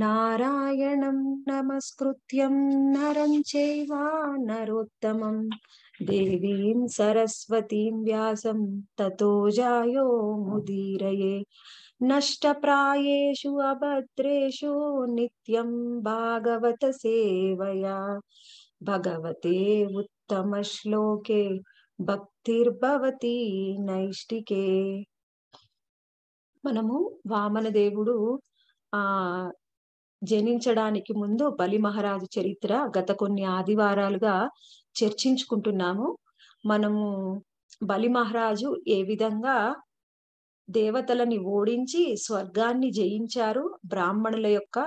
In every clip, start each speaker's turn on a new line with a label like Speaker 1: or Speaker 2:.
Speaker 1: నారాయణం నమస్కృత్యం నరం చేవా నరోత్తమం దేవీం సరస్వతీం వ్యాసం తతో జాయో ముదీరయే నష్టప్రాయేషు అభద్రేషు నిత్యం భాగవత సేవయా భగవతే ఉత్తమ శ్లోకే భక్తిర్భవతి నైష్టికే మనము వామన ఆ జనించడానికి ముందు బలి మహారాజు చరిత్ర గత కొన్ని ఆదివారాలుగా చర్చించుకుంటున్నాము మనము బలి మహారాజు ఏ విధంగా దేవతలని ఓడించి స్వర్గాన్ని జయించారు బ్రాహ్మణుల యొక్క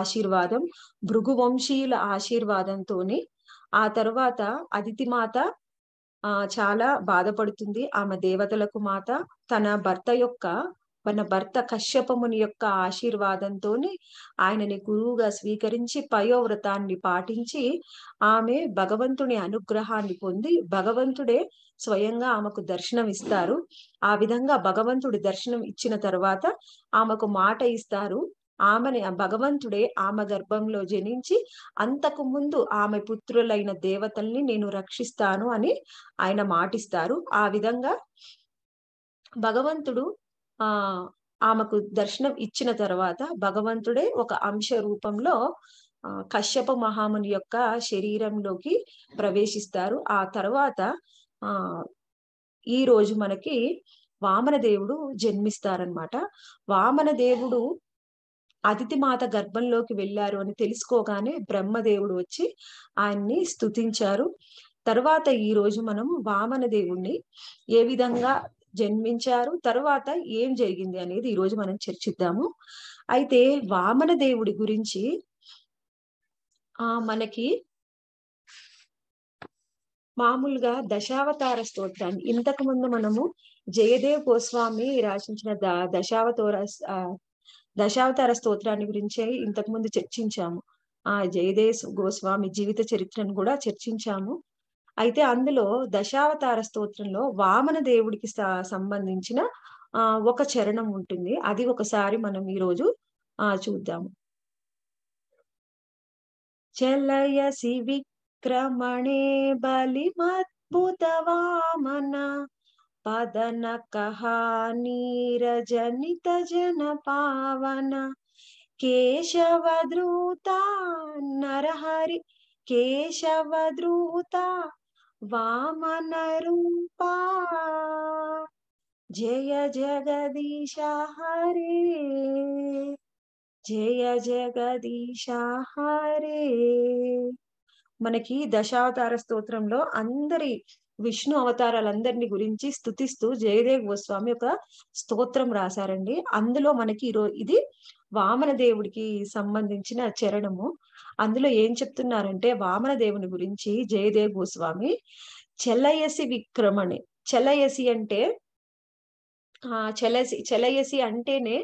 Speaker 1: ఆశీర్వాదం భృగువంశీయుల ఆశీర్వాదంతో ఆ తర్వాత అదితి మాత ఆ చాలా బాధపడుతుంది ఆమె దేవతలకు మాత తన భర్త యొక్క మన భర్త కశ్యపముని యొక్క ఆశీర్వాదంతో ఆయనని గురువుగా స్వీకరించి పయోవ్రతాన్ని పాటించి ఆమె భగవంతుని అనుగ్రహాన్ని పొంది భగవంతుడే స్వయంగా ఆమెకు దర్శనం ఇస్తారు ఆ విధంగా భగవంతుడి దర్శనం ఇచ్చిన తర్వాత ఆమెకు మాట ఇస్తారు ఆమెని భగవంతుడే ఆమె గర్భంలో జనించి అంతకు ముందు ఆమె పుత్రులైన దేవతల్ని నేను రక్షిస్తాను అని ఆయన మాటిస్తారు ఆ విధంగా భగవంతుడు ఆ ఆమెకు దర్శనం ఇచ్చిన తర్వాత భగవంతుడే ఒక అంశ రూపంలో కశ్యప మహాముని యొక్క శరీరంలోకి ప్రవేశిస్తారు ఆ తర్వాత ఆ ఈ రోజు మనకి వామన దేవుడు జన్మిస్తారనమాట వామన దేవుడు అతిథి మాత గర్భంలోకి వెళ్ళారు అని తెలుసుకోగానే బ్రహ్మదేవుడు వచ్చి ఆయన్ని స్థుతించారు తర్వాత ఈ రోజు మనం వామన దేవుణ్ణి ఏ విధంగా జన్మించారు తరువాత ఏం జరిగింది అనేది ఈ రోజు మనం చర్చిద్దాము అయితే వామన దేవుడి గురించి ఆ మనకి మామూలుగా దశావతార స్తోత్రాన్ని ఇంతకు ముందు మనము జయదేవ్ గోస్వామి రాసించిన ద దశావతార దశావతార స్తోత్రాన్ని గురించే ఇంతకు ముందు చర్చించాము ఆ జయదేవ్ గోస్వామి జీవిత చరిత్రను కూడా చర్చించాము అయితే అందులో దశావతార స్తోత్రంలో వామన దేవుడికి సంబంధించిన ఒక చరణం ఉంటుంది అది ఒకసారి మనం ఈరోజు చూద్దాము చలయసి విక్రమణే బలిమద్భుత వామన పదనకహ జనిత జన పావన కేశవద్రుత నరహరి కేశవద్రుత రూపా జయ జగదీశ హరే జయ హరే మనకి దశావతార స్తోత్రంలో అందరి విష్ణు అవతారాలందరిని గురించి స్థుతిస్తూ జయదేవ్ గోస్వామి ఒక స్తోత్రం రాశారండి అందులో మనకి ఇది వామన దేవుడికి సంబంధించిన చరణము అందులో ఏం చెప్తున్నారంటే వామన దేవుని గురించి జయదేవ్ గోస్వామి చెల్లయసి విక్రమణి చెలయసి అంటే ఆ చెలసి చెలయసి అంటేనే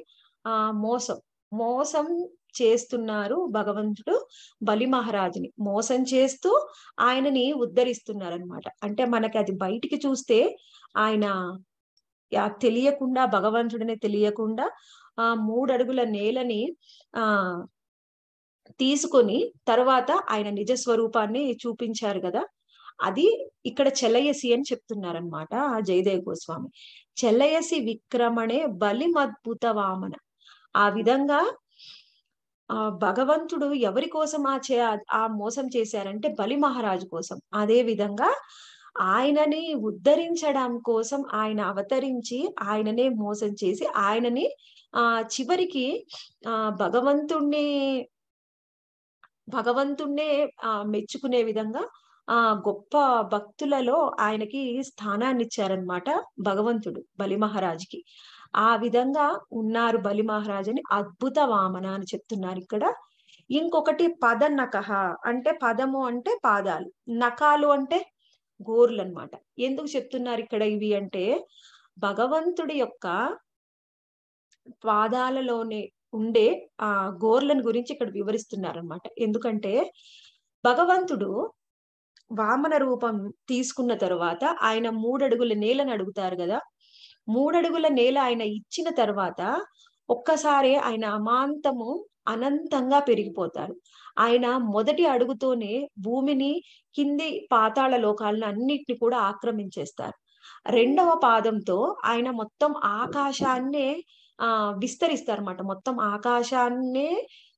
Speaker 1: ఆ మోసం మోసం చేస్తున్నారు భగవంతుడు బలి మహారాజుని మోసం చేస్తూ ఆయనని అనమాట అంటే మనకి అది బయటికి చూస్తే ఆయన తెలియకుండా భగవంతుడిని తెలియకుండా ఆ మూడడుగుల నేలని ఆ తీసుకొని తర్వాత ఆయన నిజ స్వరూపాన్ని చూపించారు కదా అది ఇక్కడ చెల్లయసి అని చెప్తున్నారనమాట ఆ జయదేవ గోస్వామి చెల్లయసి విక్రమణే బలిమద్భుత వామన ఆ విధంగా ఆ భగవంతుడు ఎవరి కోసం ఆ చే ఆ మోసం చేశారంటే బలి మహారాజు కోసం అదే విధంగా ఆయనని ఉద్ధరించడం కోసం ఆయన అవతరించి ఆయననే మోసం చేసి ఆయనని ఆ చివరికి ఆ భగవంతుణ్ణి భగవంతుణ్ణే ఆ మెచ్చుకునే విధంగా ఆ గొప్ప భక్తులలో ఆయనకి స్థానాన్ని ఇచ్చారనమాట భగవంతుడు బలి మహారాజుకి ఆ విధంగా ఉన్నారు బలి మహారాజు అని అద్భుత వామన అని చెప్తున్నారు ఇక్కడ ఇంకొకటి పద నకహ అంటే పదము అంటే పాదాలు నకాలు అంటే గోర్లు అనమాట ఎందుకు చెప్తున్నారు ఇక్కడ ఇవి అంటే భగవంతుడి యొక్క పాదాలలోనే ఉండే ఆ గోర్లను గురించి ఇక్కడ వివరిస్తున్నారనమాట ఎందుకంటే భగవంతుడు వామన రూపం తీసుకున్న తర్వాత ఆయన మూడడుగుల నేలను అడుగుతారు కదా మూడడుగుల నేల ఆయన ఇచ్చిన తర్వాత ఒక్కసారి ఆయన అమాంతము అనంతంగా పెరిగిపోతారు ఆయన మొదటి అడుగుతోనే భూమిని కింది పాతాళ లోకాలను అన్నిటిని కూడా ఆక్రమించేస్తారు రెండవ పాదంతో ఆయన మొత్తం ఆకాశాన్నే ఆ విస్తరిస్తారు అనమాట మొత్తం ఆకాశాన్నే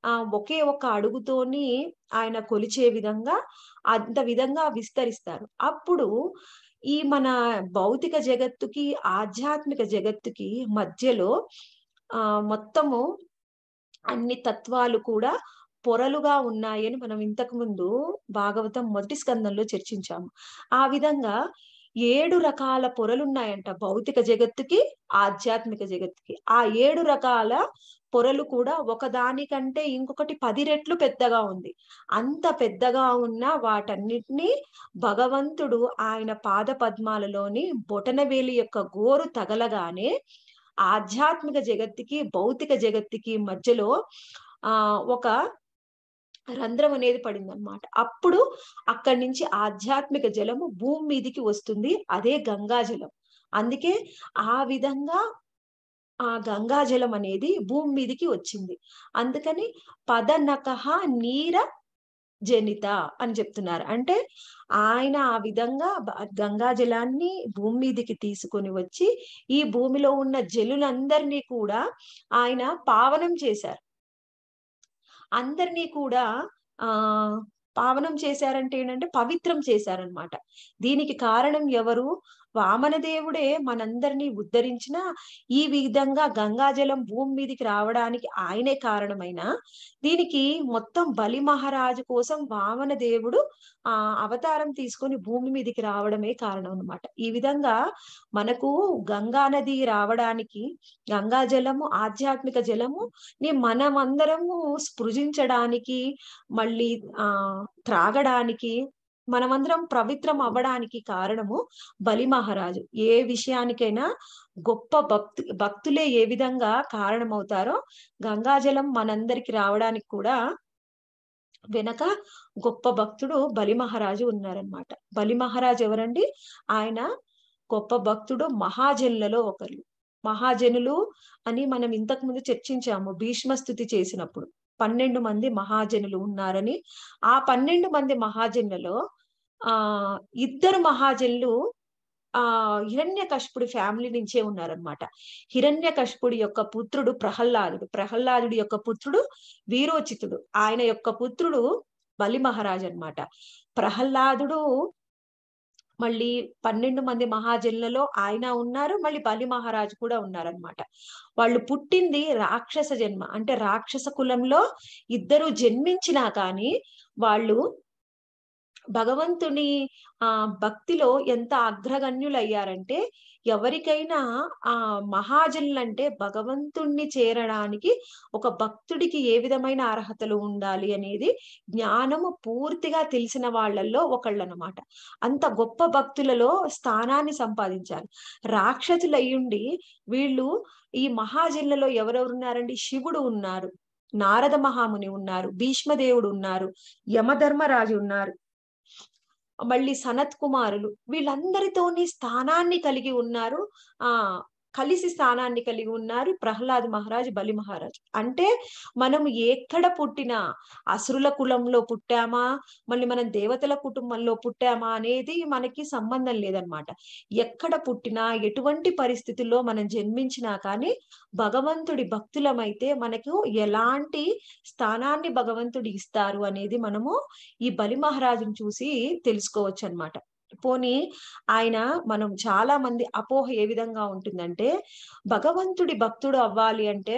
Speaker 1: ఆ ఒకే ఒక అడుగుతోని ఆయన కొలిచే విధంగా అంత విధంగా విస్తరిస్తారు అప్పుడు ఈ మన భౌతిక జగత్తుకి ఆధ్యాత్మిక జగత్తుకి మధ్యలో ఆ మొత్తము అన్ని తత్వాలు కూడా పొరలుగా ఉన్నాయని మనం ఇంతకు ముందు భాగవతం మొదటి స్కందంలో చర్చించాము ఆ విధంగా ఏడు రకాల పొరలున్నాయంట భౌతిక జగత్తుకి ఆధ్యాత్మిక జగత్తుకి ఆ ఏడు రకాల పొరలు కూడా ఒకదానికంటే ఇంకొకటి పది రెట్లు పెద్దగా ఉంది అంత పెద్దగా ఉన్న వాటన్నిటినీ భగవంతుడు ఆయన పాద పద్మాలలోని బొటనవేలి యొక్క గోరు తగలగానే ఆధ్యాత్మిక జగత్తుకి భౌతిక జగత్తుకి మధ్యలో ఆ ఒక రంధ్రం అనేది పడింది అనమాట అప్పుడు అక్కడి నుంచి ఆధ్యాత్మిక జలము భూమి మీదికి వస్తుంది అదే గంగా జలం అందుకే ఆ విధంగా ఆ గంగా జలం అనేది భూమి మీదికి వచ్చింది అందుకని పదనకహ నీర జనిత అని చెప్తున్నారు అంటే ఆయన ఆ విధంగా గంగా జలాన్ని భూమి మీదికి తీసుకొని వచ్చి ఈ భూమిలో ఉన్న జలులందరినీ కూడా ఆయన పావనం చేశారు అందరినీ కూడా ఆ పావనం చేశారంటే ఏంటంటే పవిత్రం చేశారనమాట దీనికి కారణం ఎవరు వామనదేవుడే మనందరినీ ఉద్ధరించిన ఈ విధంగా గంగాజలం భూమి మీదికి రావడానికి ఆయనే కారణమైన దీనికి మొత్తం బలి మహారాజు కోసం వామన దేవుడు ఆ అవతారం తీసుకొని భూమి మీదికి రావడమే కారణం అనమాట ఈ విధంగా మనకు గంగా నది రావడానికి గంగా జలము ఆధ్యాత్మిక జలము ని మనమందరము స్పృజించడానికి మళ్ళీ ఆ త్రాగడానికి మనమందరం పవిత్రం అవ్వడానికి కారణము బలి మహారాజు ఏ విషయానికైనా గొప్ప భక్తు భక్తులే ఏ విధంగా కారణమవుతారో గంగాజలం మనందరికి రావడానికి కూడా వెనక గొప్ప భక్తుడు బలి మహారాజు ఉన్నారనమాట బలి మహారాజు ఎవరండి ఆయన గొప్ప భక్తుడు మహాజనులలో ఒకరు మహాజనులు అని మనం ఇంతకు ముందు చర్చించాము భీష్మస్థుతి చేసినప్పుడు పన్నెండు మంది మహాజనులు ఉన్నారని ఆ పన్నెండు మంది మహాజనులలో ఆ ఇద్దరు మహాజనులు ఆ హిరణ్య కష్పుడి ఫ్యామిలీ నుంచే ఉన్నారనమాట హిరణ్య కష్పుడి యొక్క పుత్రుడు ప్రహ్లాదుడు ప్రహ్లాదుడి యొక్క పుత్రుడు వీరోచితుడు ఆయన యొక్క పుత్రుడు బలి మహారాజ్ అనమాట ప్రహ్లాదుడు మళ్ళీ పన్నెండు మంది మహాజనులలో ఆయన ఉన్నారు మళ్ళీ బలి మహారాజు కూడా ఉన్నారనమాట వాళ్ళు పుట్టింది రాక్షస జన్మ అంటే రాక్షస కులంలో ఇద్దరు జన్మించినా కానీ వాళ్ళు భగవంతుని ఆ భక్తిలో ఎంత అగ్రగణ్యులయ్యారంటే ఎవరికైనా ఆ మహాజనులంటే భగవంతుణ్ణి చేరడానికి ఒక భక్తుడికి ఏ విధమైన అర్హతలు ఉండాలి అనేది జ్ఞానము పూర్తిగా తెలిసిన వాళ్ళల్లో ఒకళ్ళనమాట అంత గొప్ప భక్తులలో స్థానాన్ని సంపాదించారు రాక్షసులయ్యుండి వీళ్ళు ఈ మహాజనులలో ఎవరెవరు ఉన్నారండి శివుడు ఉన్నారు నారద మహాముని ఉన్నారు భీష్మదేవుడు ఉన్నారు యమధర్మరాజు ఉన్నారు మళ్ళీ సనత్ కుమారులు వీళ్ళందరితోని స్థానాన్ని కలిగి ఉన్నారు ఆ కలిసి స్థానాన్ని కలిగి ఉన్నారు ప్రహ్లాద్ మహారాజ్ బలి మహారాజ్ అంటే మనం ఎక్కడ పుట్టినా అసురుల కులంలో పుట్టామా మళ్ళీ మనం దేవతల కుటుంబంలో పుట్టామా అనేది మనకి సంబంధం లేదనమాట ఎక్కడ పుట్టినా ఎటువంటి పరిస్థితుల్లో మనం జన్మించినా కానీ భగవంతుడి భక్తులమైతే మనకు ఎలాంటి స్థానాన్ని భగవంతుడు ఇస్తారు అనేది మనము ఈ బలి మహారాజును చూసి తెలుసుకోవచ్చు అనమాట పోనీ ఆయన మనం చాలా మంది అపోహ ఏ విధంగా ఉంటుందంటే భగవంతుడి భక్తుడు అవ్వాలి అంటే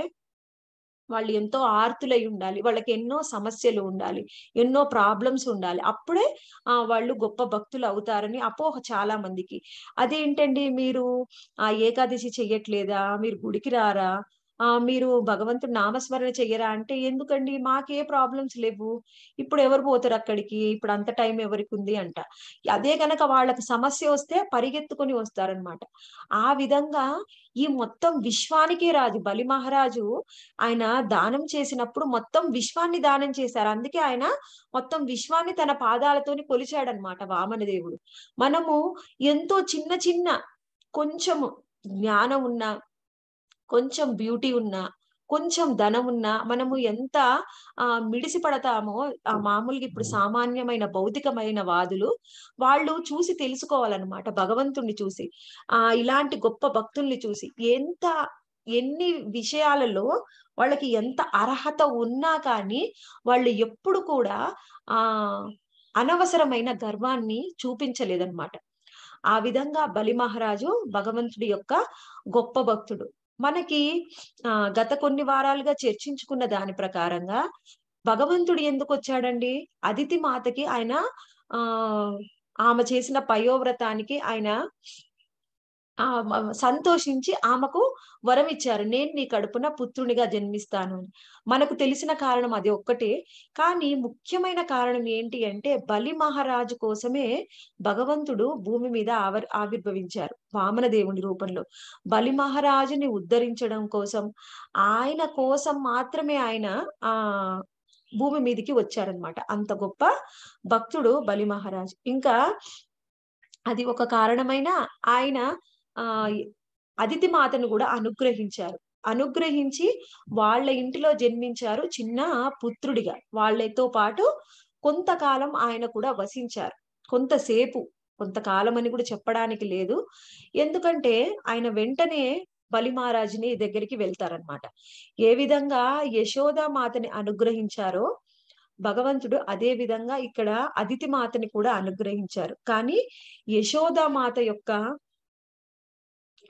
Speaker 1: వాళ్ళు ఎంతో ఆర్తులై ఉండాలి వాళ్ళకి ఎన్నో సమస్యలు ఉండాలి ఎన్నో ప్రాబ్లమ్స్ ఉండాలి అప్పుడే ఆ వాళ్ళు గొప్ప భక్తులు అవుతారని అపోహ చాలా మందికి అదేంటండి మీరు ఆ ఏకాదశి చెయ్యట్లేదా మీరు గుడికి రారా ఆ మీరు భగవంతుడు నామస్మరణ చెయ్యరా అంటే ఎందుకండి మాకే ప్రాబ్లమ్స్ లేవు ఇప్పుడు ఎవరు పోతారు అక్కడికి ఇప్పుడు అంత టైం ఎవరికి ఉంది అంట అదే గనక వాళ్ళకి సమస్య వస్తే పరిగెత్తుకొని వస్తారనమాట ఆ విధంగా ఈ మొత్తం విశ్వానికే రాజు బలి మహారాజు ఆయన దానం చేసినప్పుడు మొత్తం విశ్వాన్ని దానం చేశారు అందుకే ఆయన మొత్తం విశ్వాన్ని తన పాదాలతోని కొలిచాడనమాట వామనదేవుడు మనము ఎంతో చిన్న చిన్న కొంచెము జ్ఞానం ఉన్న కొంచెం బ్యూటీ ఉన్నా కొంచెం ధనం ఉన్నా మనము ఎంత ఆ మిడిసి పడతామో ఆ మామూలుగా ఇప్పుడు సామాన్యమైన భౌతికమైన వాదులు వాళ్ళు చూసి తెలుసుకోవాలన్నమాట భగవంతుణ్ణి చూసి ఆ ఇలాంటి గొప్ప భక్తుల్ని చూసి ఎంత ఎన్ని విషయాలలో వాళ్ళకి ఎంత అర్హత ఉన్నా కానీ వాళ్ళు ఎప్పుడు కూడా ఆ అనవసరమైన గర్వాన్ని చూపించలేదన్నమాట ఆ విధంగా బలి మహారాజు భగవంతుడి యొక్క గొప్ప భక్తుడు మనకి ఆ గత కొన్ని వారాలుగా చర్చించుకున్న దాని ప్రకారంగా భగవంతుడు ఎందుకు వచ్చాడండి అదితి మాతకి ఆయన ఆ ఆమె చేసిన పయోవ్రతానికి ఆయన ఆ సంతోషించి ఆమెకు వరం ఇచ్చారు నేను నీ కడుపున పుత్రునిగా జన్మిస్తాను అని మనకు తెలిసిన కారణం అది ఒక్కటే కానీ ముఖ్యమైన కారణం ఏంటి అంటే బలి మహారాజు కోసమే భగవంతుడు భూమి మీద ఆవిర్ ఆవిర్భవించారు వామన దేవుని రూపంలో బలి మహారాజుని ఉద్ధరించడం కోసం ఆయన కోసం మాత్రమే ఆయన ఆ భూమి మీదకి వచ్చారనమాట అంత గొప్ప భక్తుడు బలి మహారాజ్ ఇంకా అది ఒక కారణమైన ఆయన ఆ అదితి మాతను కూడా అనుగ్రహించారు అనుగ్రహించి వాళ్ళ ఇంటిలో జన్మించారు చిన్న పుత్రుడిగా వాళ్ళతో పాటు కొంతకాలం ఆయన కూడా వసించారు కొంతసేపు కొంతకాలం అని కూడా చెప్పడానికి లేదు ఎందుకంటే ఆయన వెంటనే బలిమహారాజుని దగ్గరికి వెళ్తారనమాట ఏ విధంగా యశోద మాతని అనుగ్రహించారో భగవంతుడు అదే విధంగా ఇక్కడ అదితి మాతని కూడా అనుగ్రహించారు కానీ యశోద మాత యొక్క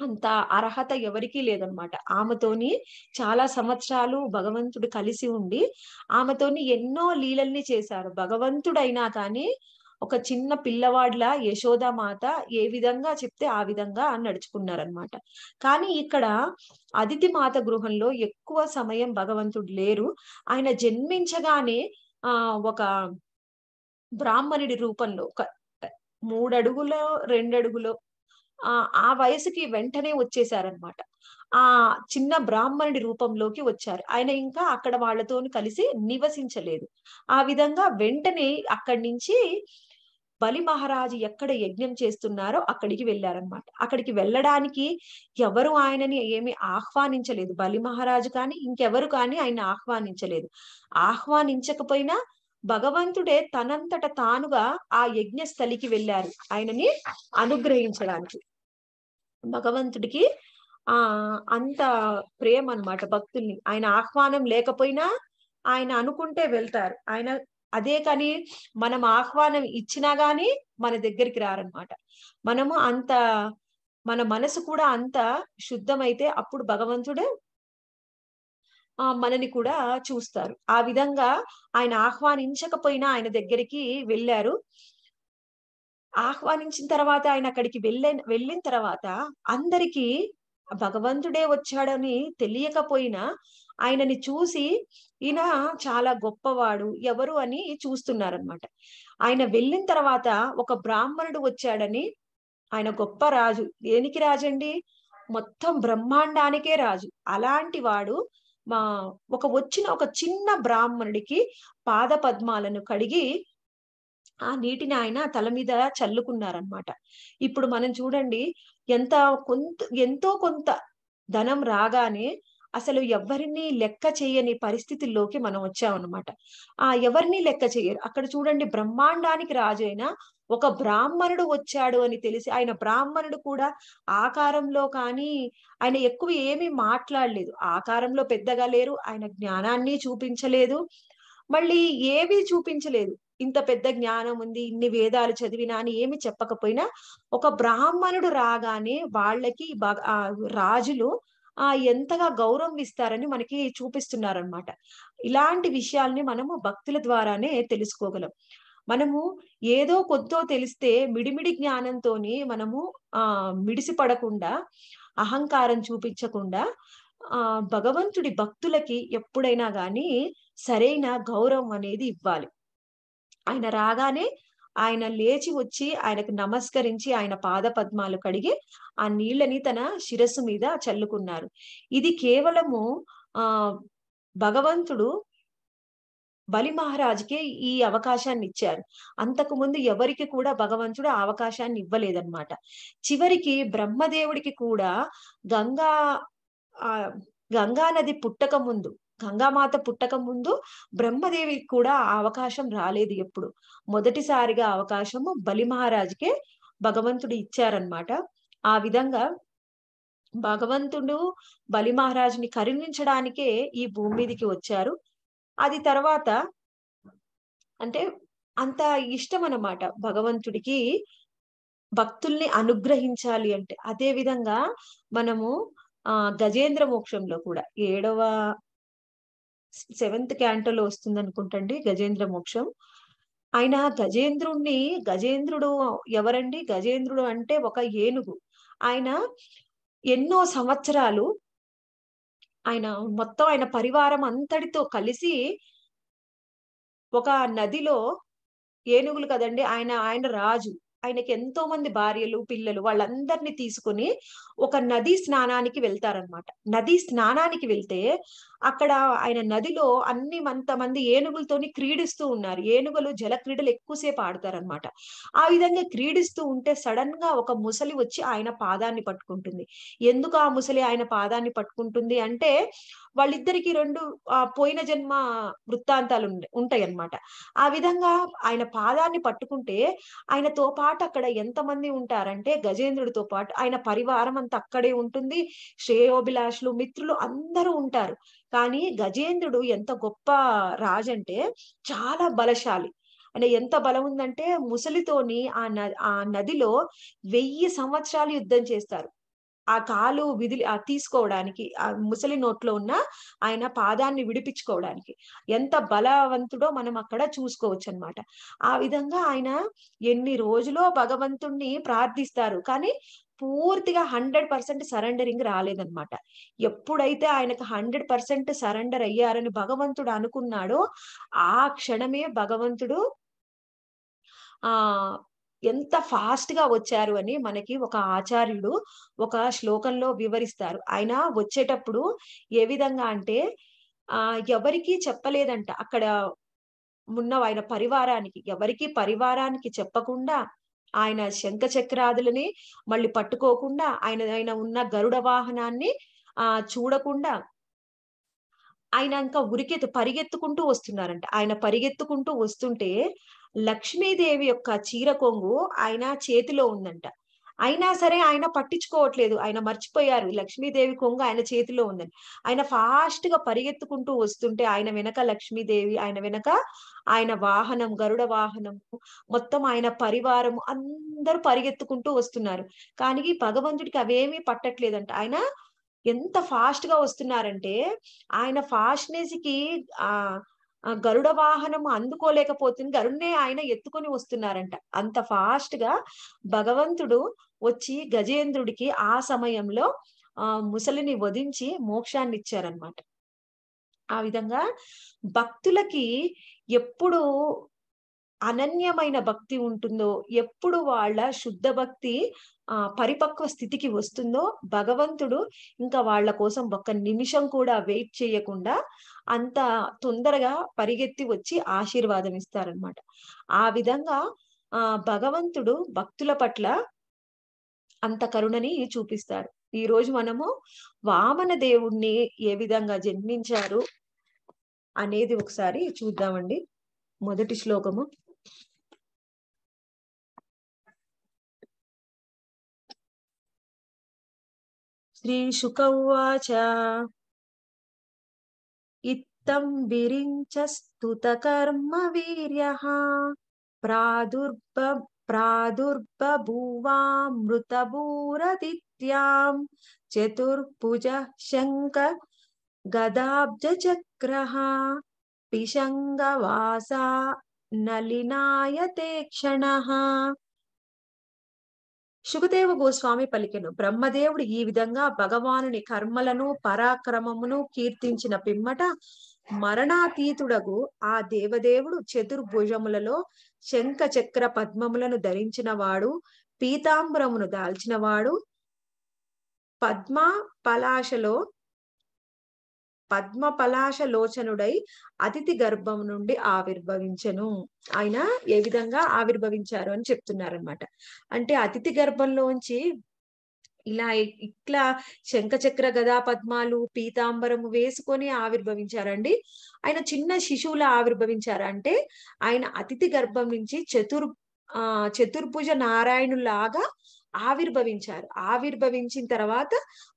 Speaker 1: అంత అర్హత ఎవరికీ లేదనమాట ఆమెతోని చాలా సంవత్సరాలు భగవంతుడు కలిసి ఉండి ఆమెతోని ఎన్నో లీలల్ని చేశారు భగవంతుడైనా కానీ ఒక చిన్న పిల్లవాడిలా యశోద మాత ఏ విధంగా చెప్తే ఆ విధంగా నడుచుకున్నారనమాట కానీ ఇక్కడ అతిథి మాత గృహంలో ఎక్కువ సమయం భగవంతుడు లేరు ఆయన జన్మించగానే ఆ ఒక బ్రాహ్మణుడి రూపంలో ఒక మూడడుగులో రెండడుగులో ఆ వయసుకి వెంటనే వచ్చేసారనమాట ఆ చిన్న బ్రాహ్మణుడి రూపంలోకి వచ్చారు ఆయన ఇంకా అక్కడ వాళ్ళతో కలిసి నివసించలేదు ఆ విధంగా వెంటనే అక్కడి నుంచి బలి మహారాజు ఎక్కడ యజ్ఞం చేస్తున్నారో అక్కడికి వెళ్ళారనమాట అక్కడికి వెళ్ళడానికి ఎవరు ఆయనని ఏమి ఆహ్వానించలేదు బలి మహారాజు కానీ ఇంకెవరు కానీ ఆయన ఆహ్వానించలేదు ఆహ్వానించకపోయినా భగవంతుడే తనంతట తానుగా ఆ యజ్ఞ స్థలికి వెళ్ళారు ఆయనని అనుగ్రహించడానికి భగవంతుడికి ఆ అంత ప్రేమ అనమాట భక్తుల్ని ఆయన ఆహ్వానం లేకపోయినా ఆయన అనుకుంటే వెళ్తారు ఆయన అదే కానీ మనం ఆహ్వానం ఇచ్చినా గాని మన దగ్గరికి రారనమాట మనము అంత మన మనసు కూడా అంత శుద్ధమైతే అప్పుడు భగవంతుడు మనని కూడా చూస్తారు ఆ విధంగా ఆయన ఆహ్వానించకపోయినా ఆయన దగ్గరికి వెళ్ళారు ఆహ్వానించిన తర్వాత ఆయన అక్కడికి వెళ్ళే వెళ్ళిన తర్వాత అందరికీ భగవంతుడే వచ్చాడని తెలియకపోయినా ఆయనని చూసి ఈయన చాలా గొప్పవాడు ఎవరు అని చూస్తున్నారనమాట ఆయన వెళ్ళిన తర్వాత ఒక బ్రాహ్మణుడు వచ్చాడని ఆయన గొప్ప రాజు దేనికి రాజండి మొత్తం బ్రహ్మాండానికే రాజు అలాంటి వాడు మా ఒక వచ్చిన ఒక చిన్న బ్రాహ్మణుడికి పాద పద్మాలను కడిగి ఆ నీటిని ఆయన తల మీద చల్లుకున్నారనమాట ఇప్పుడు మనం చూడండి ఎంత కొంత ఎంతో కొంత ధనం రాగానే అసలు ఎవరిని లెక్క చేయని పరిస్థితుల్లోకి మనం వచ్చామన్నమాట ఆ ఎవరిని లెక్క చేయరు అక్కడ చూడండి బ్రహ్మాండానికి రాజు అయిన ఒక బ్రాహ్మణుడు వచ్చాడు అని తెలిసి ఆయన బ్రాహ్మణుడు కూడా ఆకారంలో కానీ ఆయన ఎక్కువ ఏమీ మాట్లాడలేదు ఆకారంలో పెద్దగా లేరు ఆయన జ్ఞానాన్ని చూపించలేదు మళ్ళీ ఏమీ చూపించలేదు ఇంత పెద్ద జ్ఞానం ఉంది ఇన్ని వేదాలు చదివినా అని ఏమి చెప్పకపోయినా ఒక బ్రాహ్మణుడు రాగానే వాళ్ళకి రాజులు ఆ ఎంతగా గౌరవం ఇస్తారని మనకి చూపిస్తున్నారనమాట ఇలాంటి విషయాల్ని మనము భక్తుల ద్వారానే తెలుసుకోగలం మనము ఏదో కొద్దో తెలిస్తే మిడిమిడి జ్ఞానంతో మనము ఆ మిడిసి పడకుండా అహంకారం చూపించకుండా ఆ భగవంతుడి భక్తులకి ఎప్పుడైనా కానీ సరైన గౌరవం అనేది ఇవ్వాలి ఆయన రాగానే ఆయన లేచి వచ్చి ఆయనకు నమస్కరించి ఆయన పాద పద్మాలు కడిగి ఆ నీళ్ళని తన శిరస్సు మీద చల్లుకున్నారు ఇది కేవలము ఆ భగవంతుడు బలి మహారాజుకే ఈ అవకాశాన్ని ఇచ్చారు అంతకు ముందు ఎవరికి కూడా భగవంతుడు ఆ అవకాశాన్ని ఇవ్వలేదన్నమాట చివరికి బ్రహ్మదేవుడికి కూడా గంగా గంగా నది పుట్టక ముందు గంగామాత పుట్టక ముందు బ్రహ్మదేవి కూడా అవకాశం రాలేదు ఎప్పుడు మొదటిసారిగా అవకాశము బలి మహారాజుకే భగవంతుడు ఇచ్చారనమాట ఆ విధంగా భగవంతుడు బలి మహారాజుని కరుణించడానికే ఈ భూమి మీదకి వచ్చారు అది తర్వాత అంటే అంత ఇష్టం అన్నమాట భగవంతుడికి భక్తుల్ని అనుగ్రహించాలి అంటే అదే విధంగా మనము ఆ గజేంద్ర మోక్షంలో కూడా ఏడవ సెవెంత్ క్యాంటోలో వస్తుంది అనుకుంటండి గజేంద్ర మోక్షం ఆయన గజేంద్రుణ్ణి గజేంద్రుడు ఎవరండి గజేంద్రుడు అంటే ఒక ఏనుగు ఆయన ఎన్నో సంవత్సరాలు ఆయన మొత్తం ఆయన పరివారం అంతటితో కలిసి ఒక నదిలో ఏనుగులు కదండి ఆయన ఆయన రాజు ఆయనకి ఎంతో మంది భార్యలు పిల్లలు వాళ్ళందరినీ తీసుకుని ఒక నదీ స్నానానికి వెళ్తారనమాట నదీ స్నానానికి వెళ్తే అక్కడ ఆయన నదిలో అన్ని మంతమంది ఏనుగులతోని క్రీడిస్తూ ఉన్నారు ఏనుగులు జల క్రీడలు ఎక్కువసేపు ఆడతారనమాట ఆ విధంగా క్రీడిస్తూ ఉంటే సడన్ గా ఒక ముసలి వచ్చి ఆయన పాదాన్ని పట్టుకుంటుంది ఎందుకు ఆ ముసలి ఆయన పాదాన్ని పట్టుకుంటుంది అంటే వాళ్ళిద్దరికి రెండు పోయిన జన్మ వృత్తాంతాలు ఉంటాయి అనమాట ఆ విధంగా ఆయన పాదాన్ని పట్టుకుంటే ఆయనతో పాటు అక్కడ ఎంతమంది ఉంటారంటే గజేంద్రుడితో పాటు ఆయన పరివారం అంతా అక్కడే ఉంటుంది శ్రేయోభిలాషులు మిత్రులు అందరూ ఉంటారు కానీ గజేంద్రుడు ఎంత గొప్ప రాజంటే చాలా బలశాలి అంటే ఎంత బలం ఉందంటే ముసలితోని ఆ ఆ నదిలో వెయ్యి సంవత్సరాలు యుద్ధం చేస్తారు ఆ కాలు విధులు ఆ తీసుకోవడానికి ఆ ముసలి నోట్లో ఉన్న ఆయన పాదాన్ని విడిపించుకోవడానికి ఎంత బలవంతుడో మనం అక్కడ చూసుకోవచ్చు అనమాట ఆ విధంగా ఆయన ఎన్ని రోజులో భగవంతుణ్ణి ప్రార్థిస్తారు కానీ పూర్తిగా హండ్రెడ్ పర్సెంట్ సరెండరింగ్ రాలేదన్నమాట ఎప్పుడైతే ఆయనకు హండ్రెడ్ పర్సెంట్ సరెండర్ అయ్యారని భగవంతుడు అనుకున్నాడో ఆ క్షణమే భగవంతుడు ఆ ఎంత ఫాస్ట్ గా వచ్చారు అని మనకి ఒక ఆచార్యుడు ఒక శ్లోకంలో వివరిస్తారు ఆయన వచ్చేటప్పుడు ఏ విధంగా అంటే ఆ ఎవరికి చెప్పలేదంట అక్కడ ఉన్న ఆయన పరివారానికి ఎవరికి పరివారానికి చెప్పకుండా ఆయన శంఖ చక్రాదులని మళ్ళీ పట్టుకోకుండా ఆయన ఆయన ఉన్న గరుడ వాహనాన్ని ఆ చూడకుండా ఆయన ఇంకా ఉరికెత్తు పరిగెత్తుకుంటూ వస్తున్నారంట ఆయన పరిగెత్తుకుంటూ వస్తుంటే లక్ష్మీదేవి యొక్క చీర కొంగు ఆయన చేతిలో ఉందంట అయినా సరే ఆయన పట్టించుకోవట్లేదు ఆయన మర్చిపోయారు లక్ష్మీదేవి కొంగ ఆయన చేతిలో ఉందని ఆయన ఫాస్ట్ గా పరిగెత్తుకుంటూ వస్తుంటే ఆయన వెనక లక్ష్మీదేవి ఆయన వెనక ఆయన వాహనం గరుడ వాహనం మొత్తం ఆయన పరివారం అందరూ పరిగెత్తుకుంటూ వస్తున్నారు కానీ భగవంతుడికి అవేమీ పట్టట్లేదంట ఆయన ఎంత ఫాస్ట్ గా వస్తున్నారంటే ఆయన ఫాస్ట్నెస్ కి ఆ గరుడ వాహనం అందుకోలేకపోతుంది గరుడనే ఆయన ఎత్తుకొని వస్తున్నారంట అంత ఫాస్ట్ గా భగవంతుడు వచ్చి గజేంద్రుడికి ఆ సమయంలో ఆ ముసలిని వధించి మోక్షాన్ని ఇచ్చారనమాట ఆ విధంగా భక్తులకి ఎప్పుడు అనన్యమైన భక్తి ఉంటుందో ఎప్పుడు వాళ్ళ శుద్ధ భక్తి ఆ పరిపక్వ స్థితికి వస్తుందో భగవంతుడు ఇంకా వాళ్ళ కోసం ఒక్క నిమిషం కూడా వెయిట్ చేయకుండా అంత తొందరగా పరిగెత్తి వచ్చి ఆశీర్వాదం ఇస్తారనమాట ఆ విధంగా ఆ భగవంతుడు భక్తుల పట్ల అంత కరుణని చూపిస్తారు ఈ రోజు మనము వామన దేవుణ్ణి ఏ విధంగా జన్మించారు అనేది ఒకసారి చూద్దామండి మొదటి శ్లోకము శ్రీ ఉచ ఇత్తం విరించ స్తుత కర్మ వీర్య ప్రాదుర్భ प्रादुर्बभूवामृतभूरदित्यां चतुर्भुजः शङ्ख गदाब्जचक्रः వాసా నలినాయతే క్షణ సుఖదేవ గోస్వామి పలికెను బ్రహ్మదేవుడు ఈ విధంగా భగవానుని కర్మలను పరాక్రమమును కీర్తించిన పిమ్మట మరణాతీతుడగు ఆ దేవదేవుడు చతుర్భుజములలో శంఖ చక్ర పద్మములను ధరించినవాడు పీతాంబరమును దాల్చినవాడు పద్మ పలాశలో పద్మ లోచనుడై అతిథి గర్భం నుండి ఆవిర్భవించను ఆయన ఏ విధంగా ఆవిర్భవించారు అని చెప్తున్నారనమాట అంటే అతిథి గర్భంలోంచి ఇలా ఇట్లా శంఖచక్ర గదా పద్మాలు పీతాంబరము వేసుకొని ఆవిర్భవించారండి ఆయన చిన్న శిశువులా ఆవిర్భవించారు అంటే ఆయన అతిథి గర్భం నుంచి చతుర్ ఆ చతుర్భుజ నారాయణులాగా ఆవిర్భవించారు ఆవిర్భవించిన తర్వాత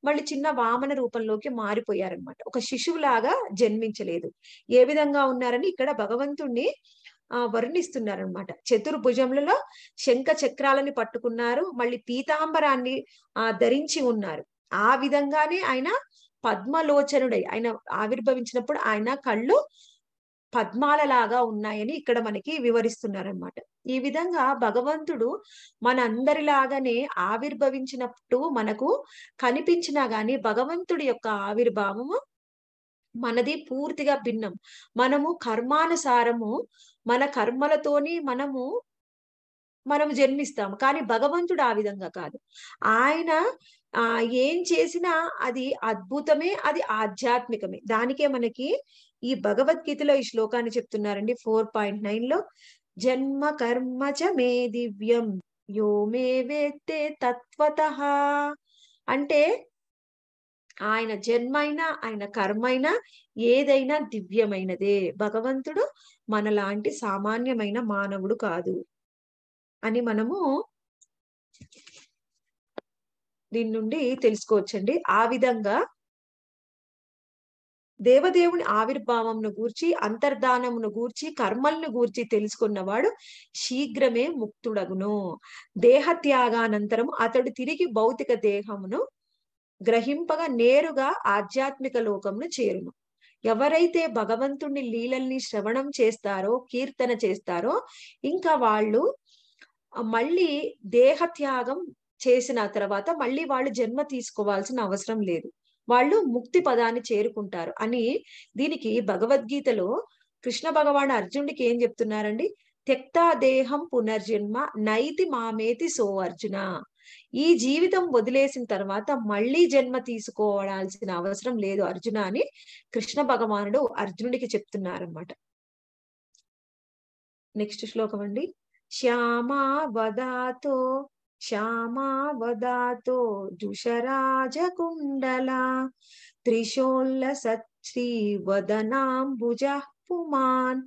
Speaker 1: మళ్ళీ చిన్న వామన రూపంలోకి మారిపోయారనమాట ఒక శిశువులాగా జన్మించలేదు ఏ విధంగా ఉన్నారని ఇక్కడ భగవంతుణ్ణి ఆ వర్ణిస్తున్నారనమాట చతుర్భుజములలో శంఖ చక్రాలని పట్టుకున్నారు మళ్ళీ పీతాంబరాన్ని ఆ ధరించి ఉన్నారు ఆ విధంగానే ఆయన పద్మలోచనుడై ఆయన ఆవిర్భవించినప్పుడు ఆయన కళ్ళు పద్మాలలాగా ఉన్నాయని ఇక్కడ మనకి వివరిస్తున్నారనమాట ఈ విధంగా భగవంతుడు మన అందరిలాగానే ఆవిర్భవించినప్పుడు మనకు కనిపించినా గాని భగవంతుడి యొక్క ఆవిర్భావము మనది పూర్తిగా భిన్నం మనము కర్మానుసారము మన కర్మలతోని మనము మనం జన్మిస్తాము కానీ భగవంతుడు ఆ విధంగా కాదు ఆయన ఆ ఏం చేసినా అది అద్భుతమే అది ఆధ్యాత్మికమే దానికే మనకి ఈ భగవద్గీతలో ఈ శ్లోకాన్ని చెప్తున్నారండి ఫోర్ పాయింట్ నైన్ లో జన్మ కర్మ చ మే దివ్యం యో మే వేత్తే తత్వత అంటే ఆయన జన్మైనా ఆయన కర్మైనా ఏదైనా దివ్యమైనదే భగవంతుడు మనలాంటి సామాన్యమైన మానవుడు కాదు అని మనము దీని నుండి తెలుసుకోవచ్చండి ఆ విధంగా దేవదేవుని ఆవిర్భావంను గూర్చి అంతర్ధానమును గూర్చి కర్మలను గూర్చి తెలుసుకున్నవాడు శీఘ్రమే ముక్తుడగును దేహ త్యాగానంతరం అతడు తిరిగి భౌతిక దేహమును గ్రహింపగా నేరుగా ఆధ్యాత్మిక లోకంను చేరును ఎవరైతే భగవంతుని లీలల్ని శ్రవణం చేస్తారో కీర్తన చేస్తారో ఇంకా వాళ్ళు మళ్ళీ దేహత్యాగం చేసిన తర్వాత మళ్ళీ వాళ్ళు జన్మ తీసుకోవాల్సిన అవసరం లేదు వాళ్ళు ముక్తి పదాన్ని చేరుకుంటారు అని దీనికి భగవద్గీతలో కృష్ణ భగవాన్ అర్జునుడికి ఏం చెప్తున్నారండి త్యక్తా దేహం పునర్జన్మ నైతి మామేతి సో అర్జున ఈ జీవితం వదిలేసిన తర్వాత మళ్ళీ జన్మ తీసుకోవడాల్సిన అవసరం లేదు అర్జున అని కృష్ణ భగవానుడు అర్జునుడికి చెప్తున్నారన్నమాట నెక్స్ట్ శ్లోకం అండి శ్యామా వదాతో శ్యామా వదాతో జుషరాజ కుండల త్రిశోల్ల సత్రీ వదనాంబుజ పుమాన్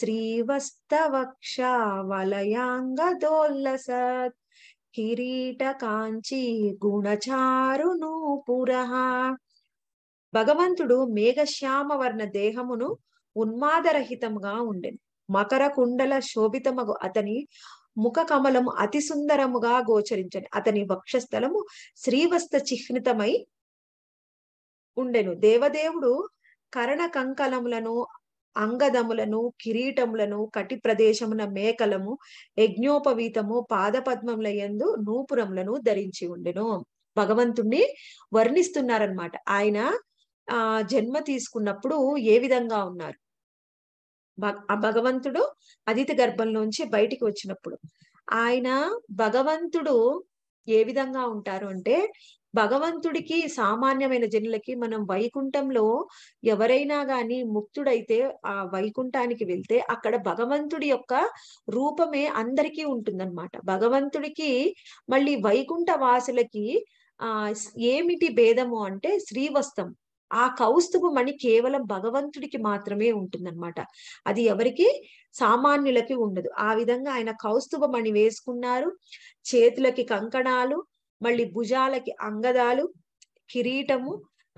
Speaker 1: శ్రీవస్తవక్ష వలయాంగదోల్లసత్ కిరీట కాంచి గుణచారును పురహ భగవంతుడు మేఘశ్యామ వర్ణ దేహమును ఉన్మాదరహితముగా ఉండెను మకర కుండల శోభితమగు అతని ముఖ కమలము అతి సుందరముగా గోచరించని అతని వక్షస్థలము శ్రీవస్త చిహ్నితమై ఉండెను దేవదేవుడు కరణ కంకలములను అంగదములను కిరీటములను కటి ప్రదేశమున మేకలము యజ్ఞోపవీతము పాదపద్మముల ఎందు నూపురములను ధరించి ఉండెను భగవంతుణ్ణి వర్ణిస్తున్నారనమాట ఆయన ఆ జన్మ తీసుకున్నప్పుడు ఏ విధంగా ఉన్నారు ఆ భగవంతుడు అదితి గర్భంలోంచి బయటికి వచ్చినప్పుడు ఆయన భగవంతుడు ఏ విధంగా ఉంటారు అంటే భగవంతుడికి సామాన్యమైన జనులకి మనం వైకుంఠంలో ఎవరైనా గాని ముక్తుడైతే ఆ వైకుంఠానికి వెళ్తే అక్కడ భగవంతుడి యొక్క రూపమే అందరికీ ఉంటుందన్నమాట భగవంతుడికి మళ్ళీ వైకుంఠ వాసులకి ఆ ఏమిటి భేదము అంటే శ్రీవస్తం ఆ మణి కేవలం భగవంతుడికి మాత్రమే ఉంటుందన్నమాట అది ఎవరికి సామాన్యులకి ఉండదు ఆ విధంగా ఆయన కౌస్తుభమణి వేసుకున్నారు చేతులకి కంకణాలు మళ్ళీ భుజాలకి అంగదాలు కిరీటము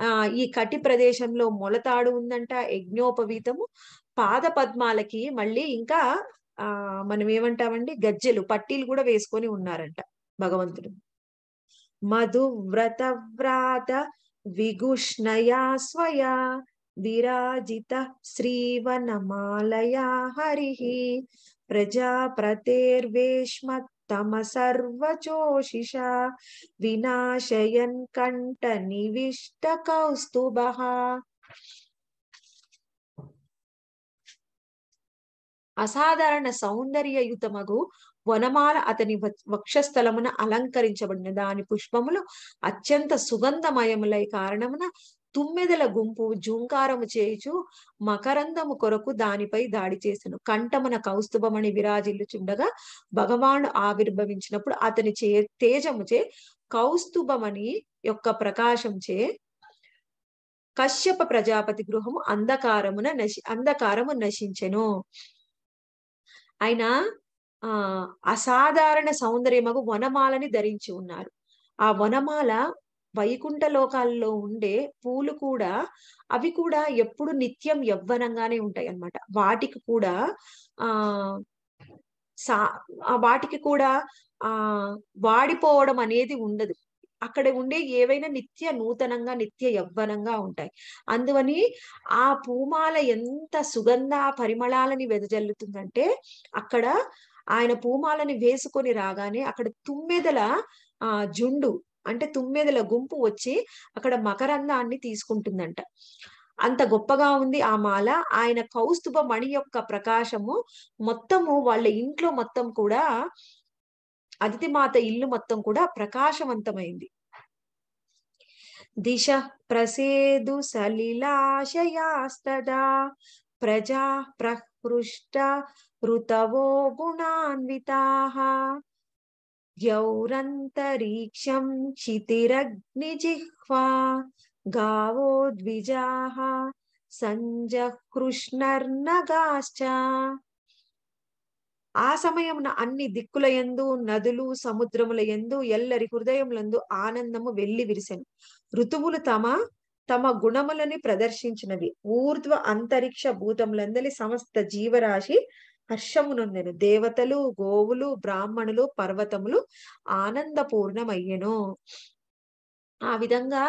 Speaker 1: ఆ ఈ కటి ప్రదేశంలో మొలతాడు ఉందంట యజ్ఞోపవీతము పాద పద్మాలకి మళ్ళీ ఇంకా ఆ మనం ఏమంటామండి గజ్జెలు పట్టీలు కూడా వేసుకొని ఉన్నారంట భగవంతుడు మధువ్రత వ్రాత విగుష్ణయా స్వయా విరాజిత శ్రీవనమాలయా హరి ప్రజాప్రతేర్వేష్మ తమసర్వచోషిష వినాశయన్ కంఠ నివిష్ట కౌస్తుభ అసాధారణ సౌందర్యయుతమగు వనమాల అతని వక్షస్థలమున అలంకరించబడిన దాని పుష్పములు అత్యంత సుగంధమయములై కారణమున తుమ్మెదల గుంపు జుంకారము చేయుచు మకరందము కొరకు దానిపై దాడి చేసెను కంఠమన కౌస్తుభమని విరాజిల్లుచుండగా భగవాను ఆవిర్భవించినప్పుడు అతని చే తేజముచే కౌస్తుభమని యొక్క ప్రకాశం చే కశ్యప ప్రజాపతి గృహము అంధకారమున నశి అంధకారము నశించెను ఆయన ఆ అసాధారణ సౌందర్యముకు వనమాలని ధరించి ఉన్నారు ఆ వనమాల వైకుంఠ లోకాల్లో ఉండే పూలు కూడా అవి కూడా ఎప్పుడు నిత్యం యవ్వనంగానే ఉంటాయి అన్నమాట వాటికి కూడా ఆ సా వాటికి కూడా ఆ వాడిపోవడం అనేది ఉండదు అక్కడ ఉండే ఏవైనా నిత్య నూతనంగా నిత్య యవ్వనంగా ఉంటాయి అందువని ఆ పూమాల ఎంత సుగంధ పరిమళాలని వెదజల్లుతుందంటే అక్కడ ఆయన పూమాలని వేసుకొని రాగానే అక్కడ తుమ్మెదల ఆ జుండు అంటే తుమ్మెదల గుంపు వచ్చి అక్కడ మకరందాన్ని తీసుకుంటుందంట అంత గొప్పగా ఉంది ఆ మాల ఆయన కౌస్తుభ మణి యొక్క ప్రకాశము మొత్తము వాళ్ళ ఇంట్లో మొత్తం కూడా అతిథి మాత ఇల్లు మొత్తం కూడా ప్రకాశవంతమైంది దిశ ప్రసేదు సలిలాశయాస్తదా ప్రజా ప్రహృష్ట ఋతవో గుణాన్వితాహ द्यौरन्तरीक्षं క్షితిరగ్నిజిహ్వా గావో द्विजाः సంజకృష్ణర్నగాశ్చ ఆ సమయమున అన్ని దిక్కుల ఎందు నదులు సముద్రముల ఎందు ఎల్లరి హృదయములందు ఆనందము వెళ్లి విరిసెను ఋతువులు తమ తమ గుణములని ప్రదర్శించినవి ఊర్ధ్వ అంతరిక్ష భూతములందలి సమస్త జీవరాశి హర్షమునుండెను దేవతలు గోవులు బ్రాహ్మణులు పర్వతములు ఆనందపూర్ణమయ్యెను ఆ విధంగా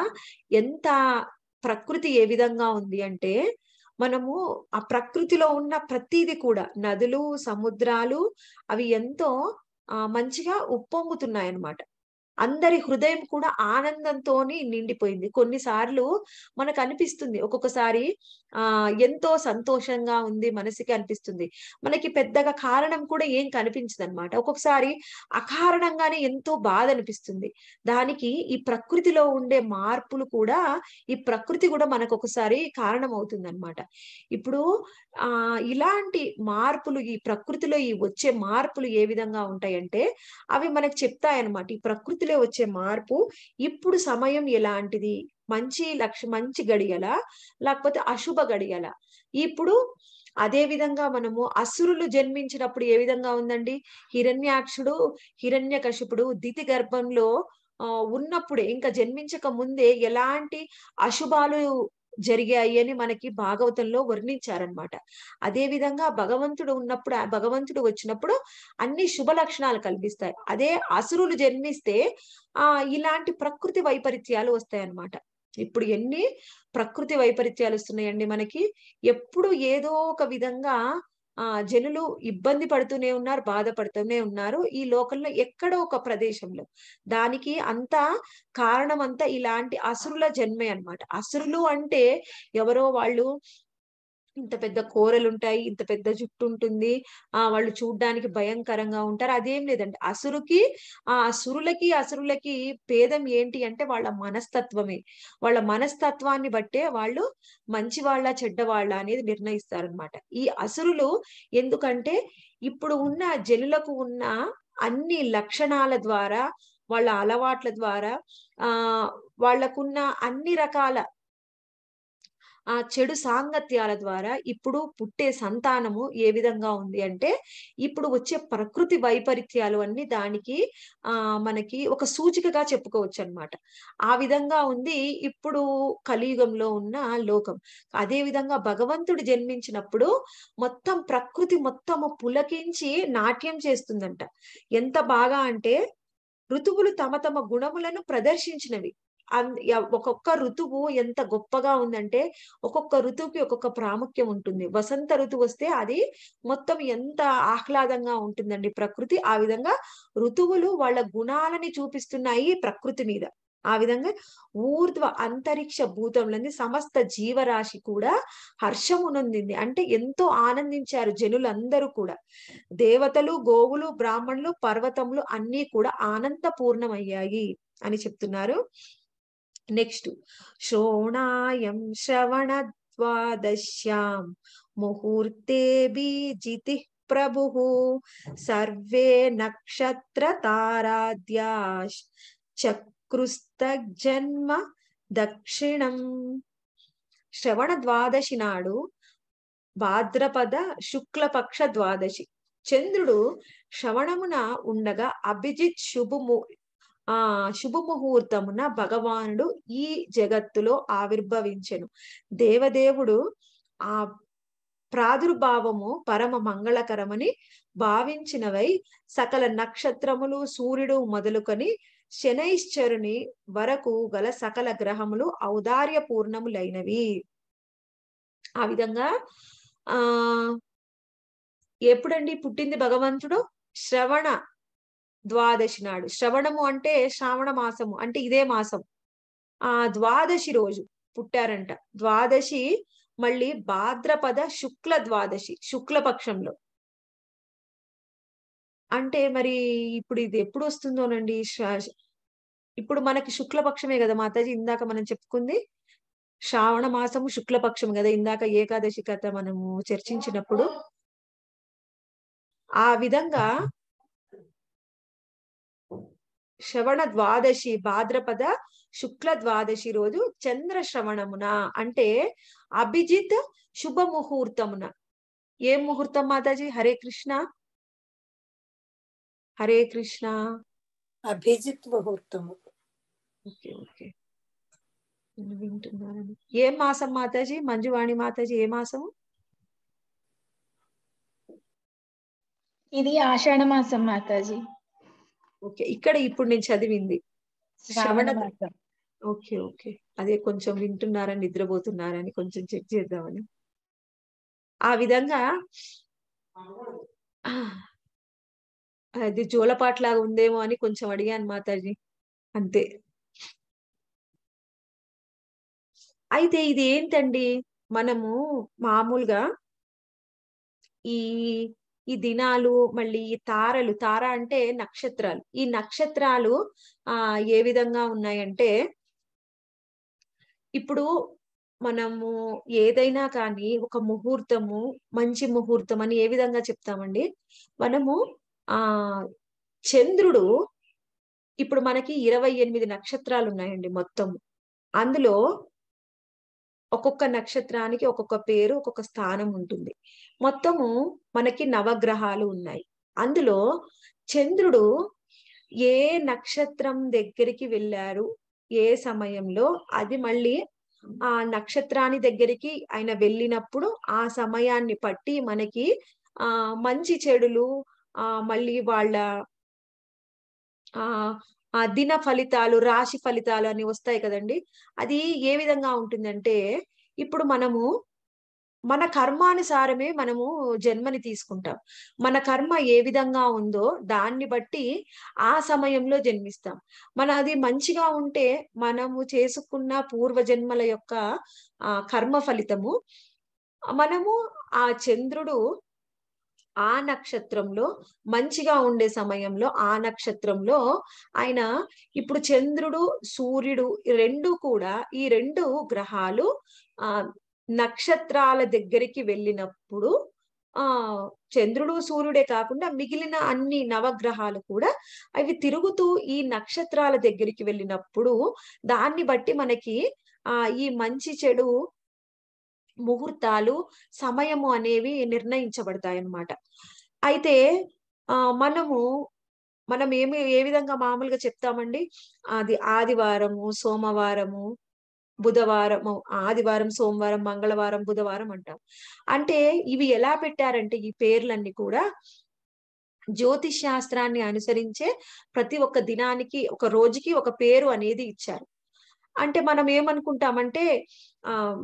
Speaker 1: ఎంత ప్రకృతి ఏ విధంగా ఉంది అంటే మనము ఆ ప్రకృతిలో ఉన్న ప్రతిది కూడా నదులు సముద్రాలు అవి ఎంతో మంచిగా ఉప్పొంగుతున్నాయి అన్నమాట అందరి హృదయం కూడా ఆనందంతో నిండిపోయింది కొన్నిసార్లు మనకు అనిపిస్తుంది ఒక్కొక్కసారి ఆ ఎంతో సంతోషంగా ఉంది మనసుకి అనిపిస్తుంది మనకి పెద్దగా కారణం కూడా ఏం కనిపించదు అనమాట ఒక్కొక్కసారి అకారణంగానే ఎంతో బాధ అనిపిస్తుంది దానికి ఈ ప్రకృతిలో ఉండే మార్పులు కూడా ఈ ప్రకృతి కూడా మనకు ఒకసారి కారణం అవుతుంది అనమాట ఇప్పుడు ఆ ఇలాంటి మార్పులు ఈ ప్రకృతిలో ఈ వచ్చే మార్పులు ఏ విధంగా ఉంటాయంటే అవి మనకు చెప్తాయన్నమాట ఈ ప్రకృతి పరిస్థితిలో వచ్చే మార్పు ఇప్పుడు సమయం ఎలాంటిది మంచి లక్ష మంచి గడియల లేకపోతే అశుభ గడియల ఇప్పుడు అదే విధంగా మనము అసురులు జన్మించినప్పుడు ఏ విధంగా ఉందండి హిరణ్యాక్షుడు కశిపుడు దితి గర్భంలో ఉన్నప్పుడే ఇంకా జన్మించక ముందే ఎలాంటి అశుభాలు జరిగాయి అని మనకి భాగవతంలో వర్ణించారనమాట అదే విధంగా భగవంతుడు ఉన్నప్పుడు భగవంతుడు వచ్చినప్పుడు అన్ని శుభ లక్షణాలు కల్పిస్తాయి అదే అసురులు జన్మిస్తే ఆ ఇలాంటి ప్రకృతి వైపరీత్యాలు వస్తాయన్నమాట ఇప్పుడు ఎన్ని ప్రకృతి వైపరీత్యాలు వస్తున్నాయండి మనకి ఎప్పుడు ఏదో ఒక విధంగా ఆ జనులు ఇబ్బంది పడుతూనే ఉన్నారు బాధపడుతూనే ఉన్నారు ఈ లోకంలో ఎక్కడో ఒక ప్రదేశంలో దానికి అంతా కారణం అంతా ఇలాంటి అసురుల జన్మే అనమాట అసురులు అంటే ఎవరో వాళ్ళు ఇంత పెద్ద కోరలు ఉంటాయి ఇంత పెద్ద జుట్టు ఉంటుంది ఆ వాళ్ళు చూడ్డానికి భయంకరంగా ఉంటారు అదేం లేదండి అసురుకి ఆ అసురులకి అసురులకి భేదం ఏంటి అంటే వాళ్ళ మనస్తత్వమే వాళ్ళ మనస్తత్వాన్ని బట్టే వాళ్ళు మంచి చెడ్డ చెడ్డవాళ్ళ అనేది నిర్ణయిస్తారనమాట ఈ అసురులు ఎందుకంటే ఇప్పుడు ఉన్న జనులకు ఉన్న అన్ని లక్షణాల ద్వారా వాళ్ళ అలవాట్ల ద్వారా ఆ వాళ్ళకున్న అన్ని రకాల ఆ చెడు సాంగత్యాల ద్వారా ఇప్పుడు పుట్టే సంతానము ఏ విధంగా ఉంది అంటే ఇప్పుడు వచ్చే ప్రకృతి వైపరీత్యాలు అన్ని దానికి ఆ మనకి ఒక సూచికగా చెప్పుకోవచ్చు అనమాట ఆ విధంగా ఉంది ఇప్పుడు కలియుగంలో ఉన్న లోకం అదే విధంగా భగవంతుడు జన్మించినప్పుడు మొత్తం ప్రకృతి మొత్తము పులకించి నాట్యం చేస్తుందంట ఎంత బాగా అంటే ఋతువులు తమ తమ గుణములను ప్రదర్శించినవి ఒక్కొక్క ఋతువు ఎంత గొప్పగా ఉందంటే ఒక్కొక్క ఋతువుకి ఒక్కొక్క ప్రాముఖ్యం ఉంటుంది వసంత ఋతువు వస్తే అది మొత్తం ఎంత ఆహ్లాదంగా ఉంటుందండి ప్రకృతి ఆ విధంగా ఋతువులు వాళ్ళ గుణాలని చూపిస్తున్నాయి ప్రకృతి మీద ఆ విధంగా ఊర్ధ్వ అంతరిక్ష భూతంలోని సమస్త జీవరాశి కూడా హర్షమునొందింది అంటే ఎంతో ఆనందించారు జనులందరూ కూడా దేవతలు గోవులు బ్రాహ్మణులు పర్వతములు అన్నీ కూడా ఆనంద అని చెప్తున్నారు నెక్స్ట్ శ్రోణాయం శ్రవణ ద్వాదశ్యాం ముహూర్తే బీజితి ప్రభు సర్వే నక్షత్ర చక్రుస్త జన్మ దక్షిణం శ్రవణ ద్వాదశి నాడు భాద్రపద శుక్లపక్ష ద్వాదశి చంద్రుడు శ్రవణమున ఉండగా అభిజిత్ శుభము ఆ శుభముహూర్తమున భగవానుడు ఈ జగత్తులో ఆవిర్భవించెను దేవదేవుడు ఆ ప్రాదుర్భావము పరమ మంగళకరమని భావించినవై సకల నక్షత్రములు సూర్యుడు మొదలుకొని శనైశ్చరుని వరకు గల సకల గ్రహములు ఔదార్య పూర్ణములైనవి ఆ విధంగా ఆ ఎప్పుడండి పుట్టింది భగవంతుడు శ్రవణ ద్వాదశి నాడు శ్రవణము అంటే శ్రావణ మాసము అంటే ఇదే మాసం ఆ ద్వాదశి రోజు పుట్టారంట ద్వాదశి మళ్ళీ భాద్రపద శుక్ల ద్వాదశి శుక్లపక్షంలో అంటే మరి ఇప్పుడు ఇది ఎప్పుడు వస్తుందోనండి ఇప్పుడు మనకి శుక్లపక్షమే కదా మాతాజీ ఇందాక మనం చెప్పుకుంది శ్రావణ మాసము శుక్లపక్షం కదా ఇందాక ఏకాదశి కథ మనము చర్చించినప్పుడు ఆ విధంగా శ్రవణ ద్వాదశి భాద్రపద శుక్ల ద్వాదశి రోజు చంద్ర శ్రవణమున అంటే అభిజిత్ శుభ ముహూర్తమున ఏం ముహూర్తం మాతాజీ హరే కృష్ణ హరే కృష్ణ అభిజిత్ ముహూర్తము ఓకే ఓకే వింటున్నారని ఏ మాసం మాతాజీ మంజువాణి మాతాజీ ఏ మాసము ఇది ఆషాఢ మాసం మాతాజీ ఓకే ఇక్కడ ఇప్పుడు నేను చదివింది శ్రవణ ఓకే ఓకే అదే కొంచెం వింటున్నారని నిద్రపోతున్నారని కొంచెం చెక్ చేద్దామని ఆ విధంగా అది జోలపాట్లాగా ఉందేమో అని కొంచెం అడిగాను మాతాజీ అంతే అయితే ఇది ఏంటండి మనము మామూలుగా ఈ ఈ దినాలు మళ్ళీ ఈ తారలు తార అంటే నక్షత్రాలు ఈ నక్షత్రాలు ఆ ఏ విధంగా ఉన్నాయంటే ఇప్పుడు మనము ఏదైనా కానీ ఒక ముహూర్తము మంచి ముహూర్తం అని ఏ విధంగా చెప్తామండి మనము ఆ చంద్రుడు ఇప్పుడు మనకి ఇరవై ఎనిమిది నక్షత్రాలు ఉన్నాయండి మొత్తము అందులో ఒక్కొక్క నక్షత్రానికి ఒక్కొక్క పేరు ఒక్కొక్క స్థానం ఉంటుంది మొత్తము మనకి నవగ్రహాలు ఉన్నాయి అందులో చంద్రుడు ఏ నక్షత్రం దగ్గరికి వెళ్ళారు ఏ సమయంలో అది మళ్ళీ ఆ నక్షత్రాన్ని దగ్గరికి ఆయన వెళ్ళినప్పుడు ఆ సమయాన్ని పట్టి మనకి ఆ మంచి చెడులు ఆ మళ్ళీ వాళ్ళ ఆ ఆ దిన ఫలితాలు రాశి ఫలితాలు అని వస్తాయి కదండి అది ఏ విధంగా ఉంటుందంటే ఇప్పుడు మనము మన కర్మానుసారమే మనము జన్మని తీసుకుంటాం మన కర్మ ఏ విధంగా ఉందో దాన్ని బట్టి ఆ సమయంలో జన్మిస్తాం మన అది మంచిగా ఉంటే మనము చేసుకున్న పూర్వజన్మల యొక్క ఆ కర్మ ఫలితము మనము ఆ చంద్రుడు ఆ నక్షత్రంలో మంచిగా ఉండే సమయంలో ఆ నక్షత్రంలో ఆయన ఇప్పుడు చంద్రుడు సూర్యుడు రెండు కూడా ఈ రెండు గ్రహాలు ఆ నక్షత్రాల దగ్గరికి వెళ్ళినప్పుడు ఆ చంద్రుడు సూర్యుడే కాకుండా మిగిలిన అన్ని నవగ్రహాలు కూడా అవి తిరుగుతూ ఈ నక్షత్రాల దగ్గరికి వెళ్ళినప్పుడు దాన్ని బట్టి మనకి ఆ ఈ మంచి చెడు ముహూర్తాలు సమయము అనేవి నిర్ణయించబడతాయి అన్నమాట అయితే ఆ మనము మనం ఏమి ఏ విధంగా మామూలుగా చెప్తామండి అది ఆదివారము సోమవారము బుధవారము ఆదివారం సోమవారం మంగళవారం బుధవారం అంటాం అంటే ఇవి ఎలా పెట్టారంటే ఈ పేర్లన్నీ కూడా జ్యోతిష్ శాస్త్రాన్ని అనుసరించే ప్రతి ఒక్క దినానికి ఒక రోజుకి ఒక పేరు అనేది ఇచ్చారు అంటే మనం ఏమనుకుంటామంటే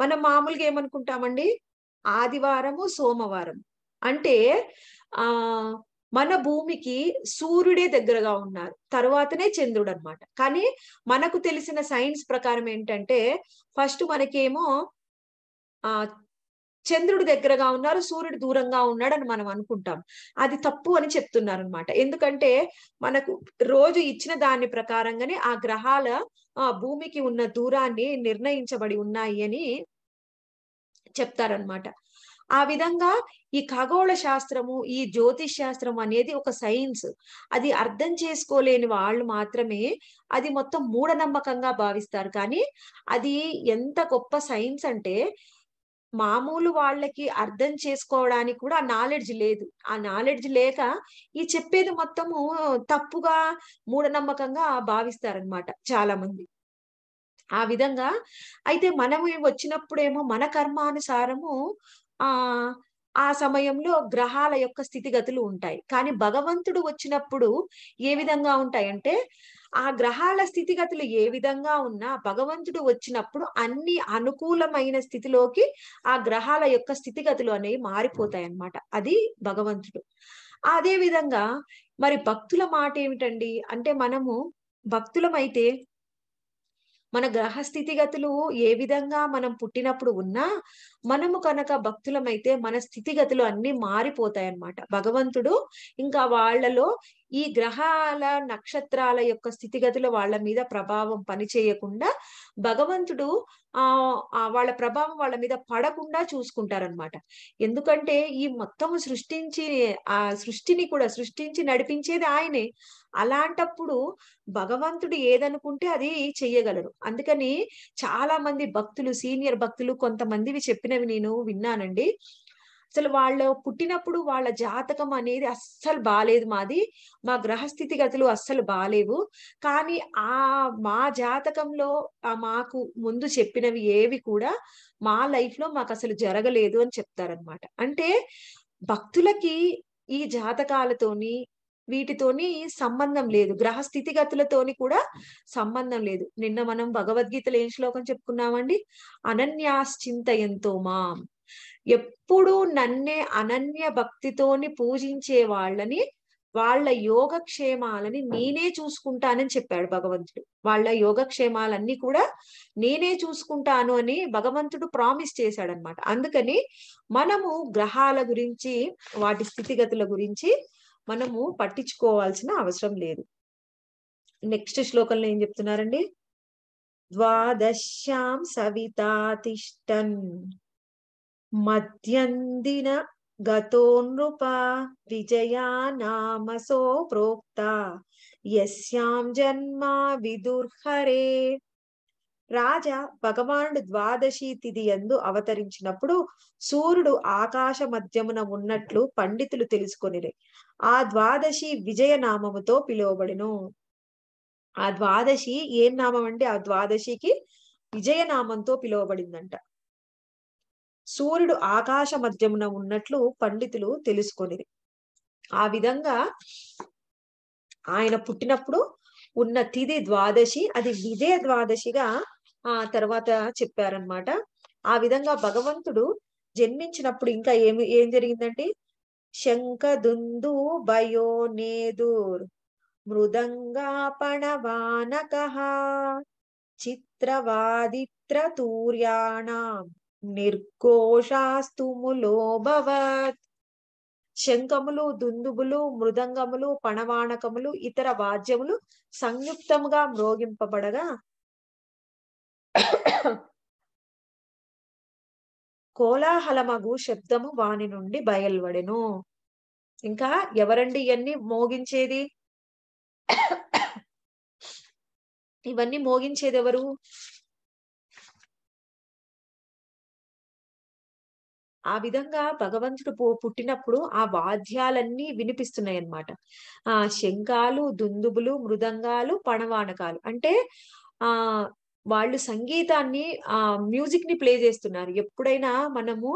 Speaker 1: మనం మామూలుగా ఏమనుకుంటామండి ఆదివారము సోమవారం అంటే ఆ మన భూమికి సూర్యుడే దగ్గరగా ఉన్నారు తర్వాతనే చంద్రుడు అనమాట కానీ మనకు తెలిసిన సైన్స్ ప్రకారం ఏంటంటే ఫస్ట్ మనకేమో ఆ చంద్రుడు దగ్గరగా ఉన్నారు సూర్యుడు దూరంగా ఉన్నాడని మనం అనుకుంటాం అది తప్పు అని చెప్తున్నారు అనమాట ఎందుకంటే మనకు రోజు ఇచ్చిన దాని ప్రకారంగానే ఆ గ్రహాల భూమికి ఉన్న దూరాన్ని నిర్ణయించబడి ఉన్నాయి అని చెప్తారనమాట ఆ విధంగా ఈ ఖగోళ శాస్త్రము ఈ జ్యోతిష్ శాస్త్రం అనేది ఒక సైన్స్ అది అర్థం చేసుకోలేని వాళ్ళు మాత్రమే అది మొత్తం మూఢనమ్మకంగా భావిస్తారు కానీ అది ఎంత గొప్ప సైన్స్ అంటే మామూలు వాళ్ళకి అర్థం చేసుకోవడానికి కూడా ఆ నాలెడ్జ్ లేదు ఆ నాలెడ్జ్ లేక ఈ చెప్పేది మొత్తము తప్పుగా మూఢనమ్మకంగా భావిస్తారనమాట చాలా మంది ఆ విధంగా అయితే మనము వచ్చినప్పుడేమో మన కర్మానుసారము ఆ ఆ సమయంలో గ్రహాల యొక్క స్థితిగతులు ఉంటాయి కానీ భగవంతుడు వచ్చినప్పుడు ఏ విధంగా ఉంటాయంటే ఆ గ్రహాల స్థితిగతులు ఏ విధంగా ఉన్నా భగవంతుడు వచ్చినప్పుడు అన్ని అనుకూలమైన స్థితిలోకి ఆ గ్రహాల యొక్క స్థితిగతులు అనేవి మారిపోతాయి అన్నమాట అది భగవంతుడు అదే విధంగా మరి భక్తుల మాట ఏమిటండి అంటే మనము భక్తులమైతే మన గ్రహ స్థితిగతులు ఏ విధంగా మనం పుట్టినప్పుడు ఉన్నా మనము కనుక భక్తులమైతే మన స్థితిగతులు అన్ని మారిపోతాయి భగవంతుడు ఇంకా వాళ్ళలో ఈ గ్రహాల నక్షత్రాల యొక్క స్థితిగతులు వాళ్ళ మీద ప్రభావం పనిచేయకుండా భగవంతుడు ఆ వాళ్ళ ప్రభావం వాళ్ళ మీద పడకుండా చూసుకుంటారనమాట ఎందుకంటే ఈ మొత్తము సృష్టించి ఆ సృష్టిని కూడా సృష్టించి నడిపించేది ఆయనే అలాంటప్పుడు భగవంతుడు ఏదనుకుంటే అది చెయ్యగలరు అందుకని చాలా మంది భక్తులు సీనియర్ భక్తులు కొంతమందివి చెప్పినవి నేను విన్నానండి అసలు వాళ్ళు పుట్టినప్పుడు వాళ్ళ జాతకం అనేది అస్సలు బాగాలేదు మాది మా గ్రహస్థితి గతులు అస్సలు బాగాలేవు కానీ ఆ మా జాతకంలో మాకు ముందు చెప్పినవి ఏవి కూడా మా లైఫ్ లో మాకు అసలు జరగలేదు అని చెప్తారనమాట అంటే భక్తులకి ఈ జాతకాలతోని వీటితోని సంబంధం లేదు గ్రహ స్థితిగతులతోని కూడా సంబంధం లేదు నిన్న మనం భగవద్గీతలో ఏం శ్లోకం చెప్పుకున్నామండి అనన్యాశ్చింత ఎంతో మాం ఎప్పుడూ నన్నే అనన్య భక్తితోని పూజించే వాళ్ళని వాళ్ళ యోగక్షేమాలని నేనే చూసుకుంటానని చెప్పాడు భగవంతుడు వాళ్ళ యోగక్షేమాలన్నీ కూడా నేనే చూసుకుంటాను అని భగవంతుడు ప్రామిస్ చేశాడనమాట అందుకని మనము గ్రహాల గురించి వాటి స్థితిగతుల గురించి మనము పట్టించుకోవాల్సిన అవసరం లేదు నెక్స్ట్ శ్లోకంలో ఏం చెప్తున్నారండి ద్వాదశ్యాం సవితాతిష్టన్ మధ్యందిన గతో నృప విజయా నామసో ప్రోక్త యస్యాం జన్మ విదుర్హరే రాజా భగవానుడు ద్వాదశి తిథి ఎందు అవతరించినప్పుడు సూర్యుడు ఆకాశ మధ్యమున ఉన్నట్లు పండితులు తెలుసుకొనిరే ఆ ద్వాదశి నామముతో పిలువబడిను ఆ ద్వాదశి ఏం నామం అండి ఆ ద్వాదశికి విజయనామంతో పిలువబడిందంట సూర్యుడు ఆకాశ మధ్యమున ఉన్నట్లు పండితులు తెలుసుకొని ఆ విధంగా ఆయన పుట్టినప్పుడు ఉన్న తిది ద్వాదశి అది విజయ ద్వాదశిగా ఆ తర్వాత చెప్పారనమాట ఆ విధంగా భగవంతుడు జన్మించినప్పుడు ఇంకా ఏమి ఏం జరిగిందండి శంఖదుందు భయో నేదూర్ మృదంగాపణవానక చిత్రవాదిత్ర తూర్యాణం నిర్ఘోషాస్తుములోభవత్ శంఖములు దుందుబులు మృదంగములు పణవాణకములు ఇతర వాద్యములు సంయుక్తముగా మ్రోగింపబడగా కోలాహలమగు శబ్దము వాని నుండి బయల్వడెను ఇంకా ఎవరండి ఇవన్నీ మోగించేది ఇవన్నీ మోగించేది ఎవరు ఆ విధంగా భగవంతుడు పుట్టినప్పుడు ఆ వాద్యాలన్నీ వినిపిస్తున్నాయి అన్నమాట ఆ శంఖాలు దుందుబులు మృదంగాలు పణవానకాలు అంటే ఆ వాళ్ళు సంగీతాన్ని ఆ మ్యూజిక్ ని ప్లే చేస్తున్నారు ఎప్పుడైనా మనము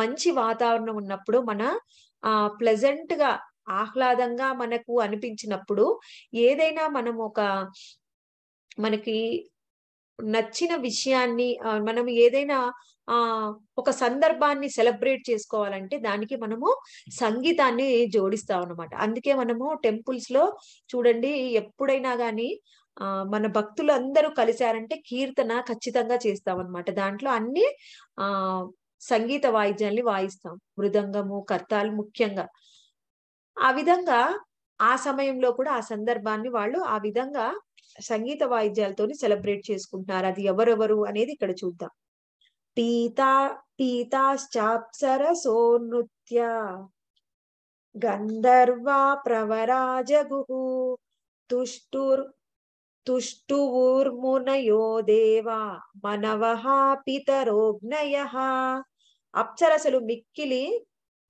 Speaker 1: మంచి వాతావరణం ఉన్నప్పుడు మన ఆ ప్లెజెంట్ గా ఆహ్లాదంగా మనకు అనిపించినప్పుడు ఏదైనా మనం ఒక మనకి నచ్చిన విషయాన్ని మనం ఏదైనా ఆ ఒక సందర్భాన్ని సెలబ్రేట్ చేసుకోవాలంటే దానికి మనము సంగీతాన్ని జోడిస్తాం అనమాట అందుకే మనము టెంపుల్స్ లో చూడండి ఎప్పుడైనా కానీ మన భక్తులు అందరూ కలిశారంటే కీర్తన ఖచ్చితంగా చేస్తాం అనమాట దాంట్లో అన్ని ఆ సంగీత వాయిద్యాల్ని వాయిస్తాం మృదంగము కర్తాలు ముఖ్యంగా ఆ విధంగా ఆ సమయంలో కూడా ఆ సందర్భాన్ని వాళ్ళు ఆ విధంగా సంగీత వాయిద్యాలతో సెలబ్రేట్ చేసుకుంటున్నారు అది ఎవరెవరు అనేది ఇక్కడ చూద్దాం పీతా సో నృత్య గంధర్వా ప్రవరాజగు తుష్టుర్ తుష్టువూర్మునయో దేవా మనవః పితరోగ్నయ అప్సరసలు మిక్కిలి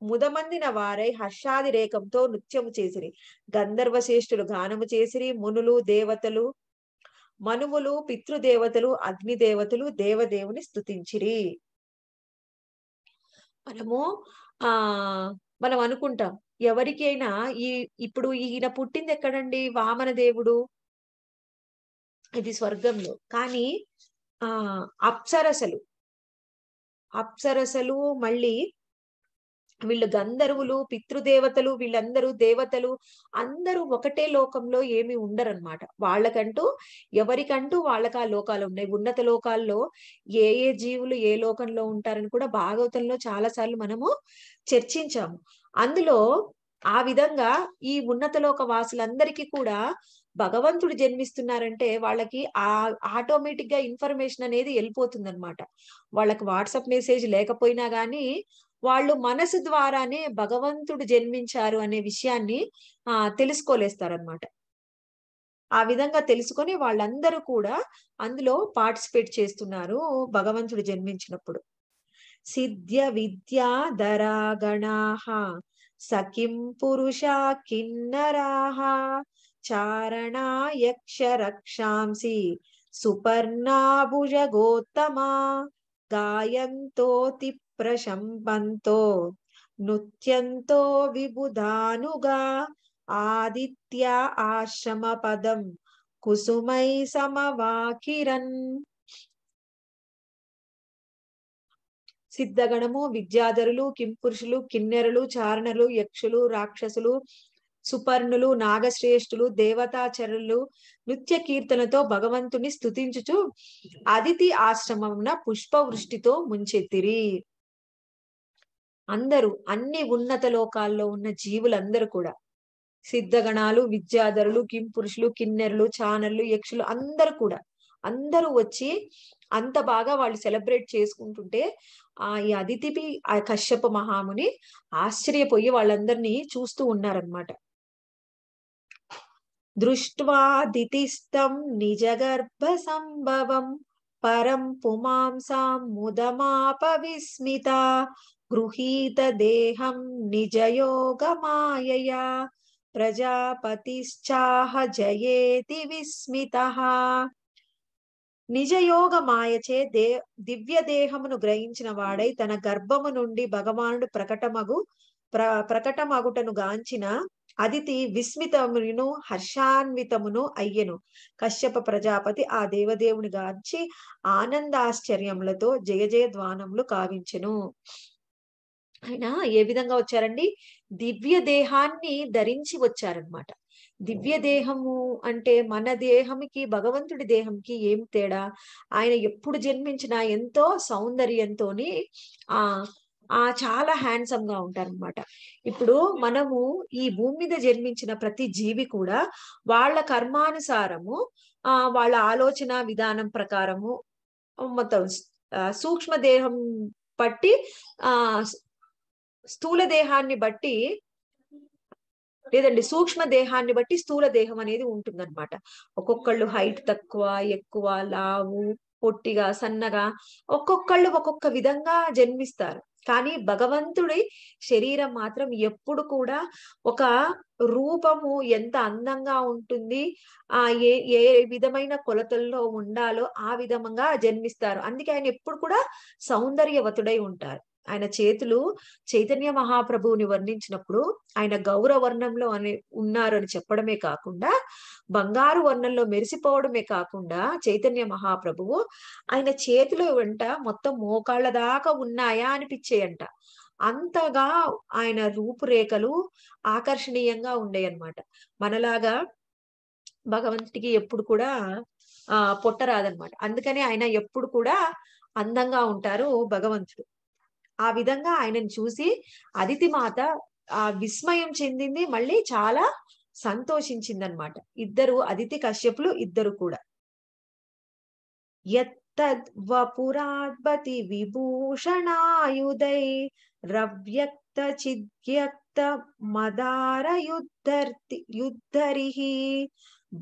Speaker 1: ముదమందిన వారై హర్షాదిరేకంతో నృత్యము చేసిరి గంధర్వశ్రేష్ఠులు గానము చేసిరి మునులు దేవతలు మనువులు పితృదేవతలు అగ్నిదేవతలు దేవదేవుని స్థుతించిరి మనము ఆ మనం అనుకుంటాం ఎవరికైనా ఈ ఇప్పుడు ఈయన పుట్టింది ఎక్కడండి వామన దేవుడు ఇది స్వర్గంలో కానీ ఆ అప్సరసలు అప్సరసలు మళ్ళీ వీళ్ళు గంధర్వులు పితృదేవతలు వీళ్ళందరూ దేవతలు అందరూ ఒకటే లోకంలో ఏమి ఉండరనమాట వాళ్ళకంటూ ఎవరికంటూ వాళ్ళకి ఆ లోకాలు ఉన్నాయి ఉన్నత లోకాల్లో ఏ ఏ జీవులు ఏ లోకంలో ఉంటారని కూడా భాగవతంలో చాలా సార్లు మనము చర్చించాము అందులో ఆ విధంగా ఈ ఉన్నత లోక వాసులందరికీ కూడా భగవంతుడు జన్మిస్తున్నారంటే వాళ్ళకి ఆ ఆటోమేటిక్ గా ఇన్ఫర్మేషన్ అనేది వెళ్ళిపోతుంది అనమాట వాళ్ళకి వాట్సాప్ మెసేజ్ లేకపోయినా గానీ వాళ్ళు మనసు ద్వారానే భగవంతుడు జన్మించారు అనే విషయాన్ని ఆ తెలుసుకోలేస్తారనమాట ఆ విధంగా తెలుసుకొని వాళ్ళందరూ కూడా అందులో పార్టిసిపేట్ చేస్తున్నారు భగవంతుడు జన్మించినప్పుడు సిద్ధ్య విద్యా దరాగణాహ సఖిం పురుష కిన్నరాహ చారణాయక్ష రక్షాంసి సుపర్ణాభుజగోత్తమా గాయంతో ప్రశంపంతో నృత్యంతో విబుధానుగా ఆదిత్య ఆశ్రమ పదం కుసుమై సమవాకిరన్ సిద్ధగణము విద్యాధరులు కింపురుషులు కిన్నెరలు చారణలు యక్షులు రాక్షసులు సుపర్ణులు నాగశ్రేష్ఠులు దేవతాచరులు నృత్య కీర్తనతో భగవంతుని స్థుతించుచు అదితి ఆశ్రమమున పుష్పవృష్టితో ముంచెత్తిరి అందరూ అన్ని ఉన్నత లోకాల్లో ఉన్న జీవులందరూ కూడా సిద్ధగణాలు విద్యాధరులు కిం పురుషులు కిన్నెరులు చానర్లు యక్షులు అందరూ కూడా అందరూ వచ్చి అంత బాగా వాళ్ళు సెలబ్రేట్ చేసుకుంటుంటే ఆ ఈ అదితిపి ఆ కశ్యప మహాముని ఆశ్చర్యపోయి వాళ్ళందరినీ చూస్తూ ఉన్నారనమాట దృష్ట్వాదితిస్తం నిజగర్భ సంభవం పరం పుమాంసాం ముదమాపవిస్మిత గృహీత దేహం మాయయా ప్రజాపతిశ్చాహ జయేతి విస్మిత నిజయోగ మాయచే దే దివ్య దేహమును గ్రహించిన వాడై తన గర్భము నుండి భగవానుడు ప్రకటమగు ప్ర ప్రకటమగుటను గాంచిన అదితి విస్మితమును హర్షాన్వితమును అయ్యెను కశ్యప ప్రజాపతి ఆ దేవదేవుని గాంచి ఆనందాశ్చర్యములతో జయ జయ ద్వానములు కావించెను ఆయన ఏ విధంగా వచ్చారండి దివ్య దేహాన్ని ధరించి వచ్చారనమాట దివ్య దేహము అంటే మన దేహంకి భగవంతుడి దేహంకి ఏం తేడా ఆయన ఎప్పుడు జన్మించినా ఎంతో సౌందర్యంతోని ఆ ఆ చాలా హ్యాండ్సమ్ గా ఉంటారనమాట ఇప్పుడు మనము ఈ భూమి మీద జన్మించిన ప్రతి జీవి కూడా వాళ్ళ కర్మానుసారము ఆ వాళ్ళ ఆలోచన విధానం ప్రకారము మొత్తం సూక్ష్మ దేహం బట్టి ఆ స్థూల దేహాన్ని బట్టి లేదండి సూక్ష్మ దేహాన్ని బట్టి స్థూల దేహం అనేది ఉంటుందన్నమాట ఒక్కొక్కళ్ళు హైట్ తక్కువ ఎక్కువ లావు పొట్టిగా సన్నగా ఒక్కొక్కళ్ళు ఒక్కొక్క విధంగా జన్మిస్తారు కానీ భగవంతుడి శరీరం మాత్రం ఎప్పుడు కూడా ఒక రూపము ఎంత అందంగా ఉంటుంది ఆ ఏ ఏ విధమైన కొలతల్లో ఉండాలో ఆ విధంగా జన్మిస్తారు అందుకే ఆయన ఎప్పుడు కూడా సౌందర్యవతుడై ఉంటారు ఆయన చేతులు చైతన్య మహాప్రభువుని వర్ణించినప్పుడు ఆయన గౌరవ వర్ణంలో అని ఉన్నారు అని చెప్పడమే కాకుండా బంగారు వర్ణంలో మెరిసిపోవడమే కాకుండా చైతన్య మహాప్రభువు ఆయన చేతులు వెంట మొత్తం మోకాళ్ళ దాకా ఉన్నాయా అనిపించేయంట అంతగా ఆయన రూపురేఖలు ఆకర్షణీయంగా ఉండే అనమాట మనలాగా భగవంతుడికి ఎప్పుడు కూడా ఆ పొట్ట రాదనమాట అందుకని ఆయన ఎప్పుడు కూడా అందంగా ఉంటారు భగవంతుడు ఆ విధంగా ఆయనను చూసి అదితి మాత ఆ విస్మయం చెందింది మళ్ళీ చాలా సంతోషించింది అనమాట ఇద్దరు అదితి కశ్యపులు ఇద్దరు కూడా యత్తద్వపురాద్భతి విభూషణాయుధై రవ్యక్త చిద్యక్త మదార యుద్ధర్తి యుద్ధరిహి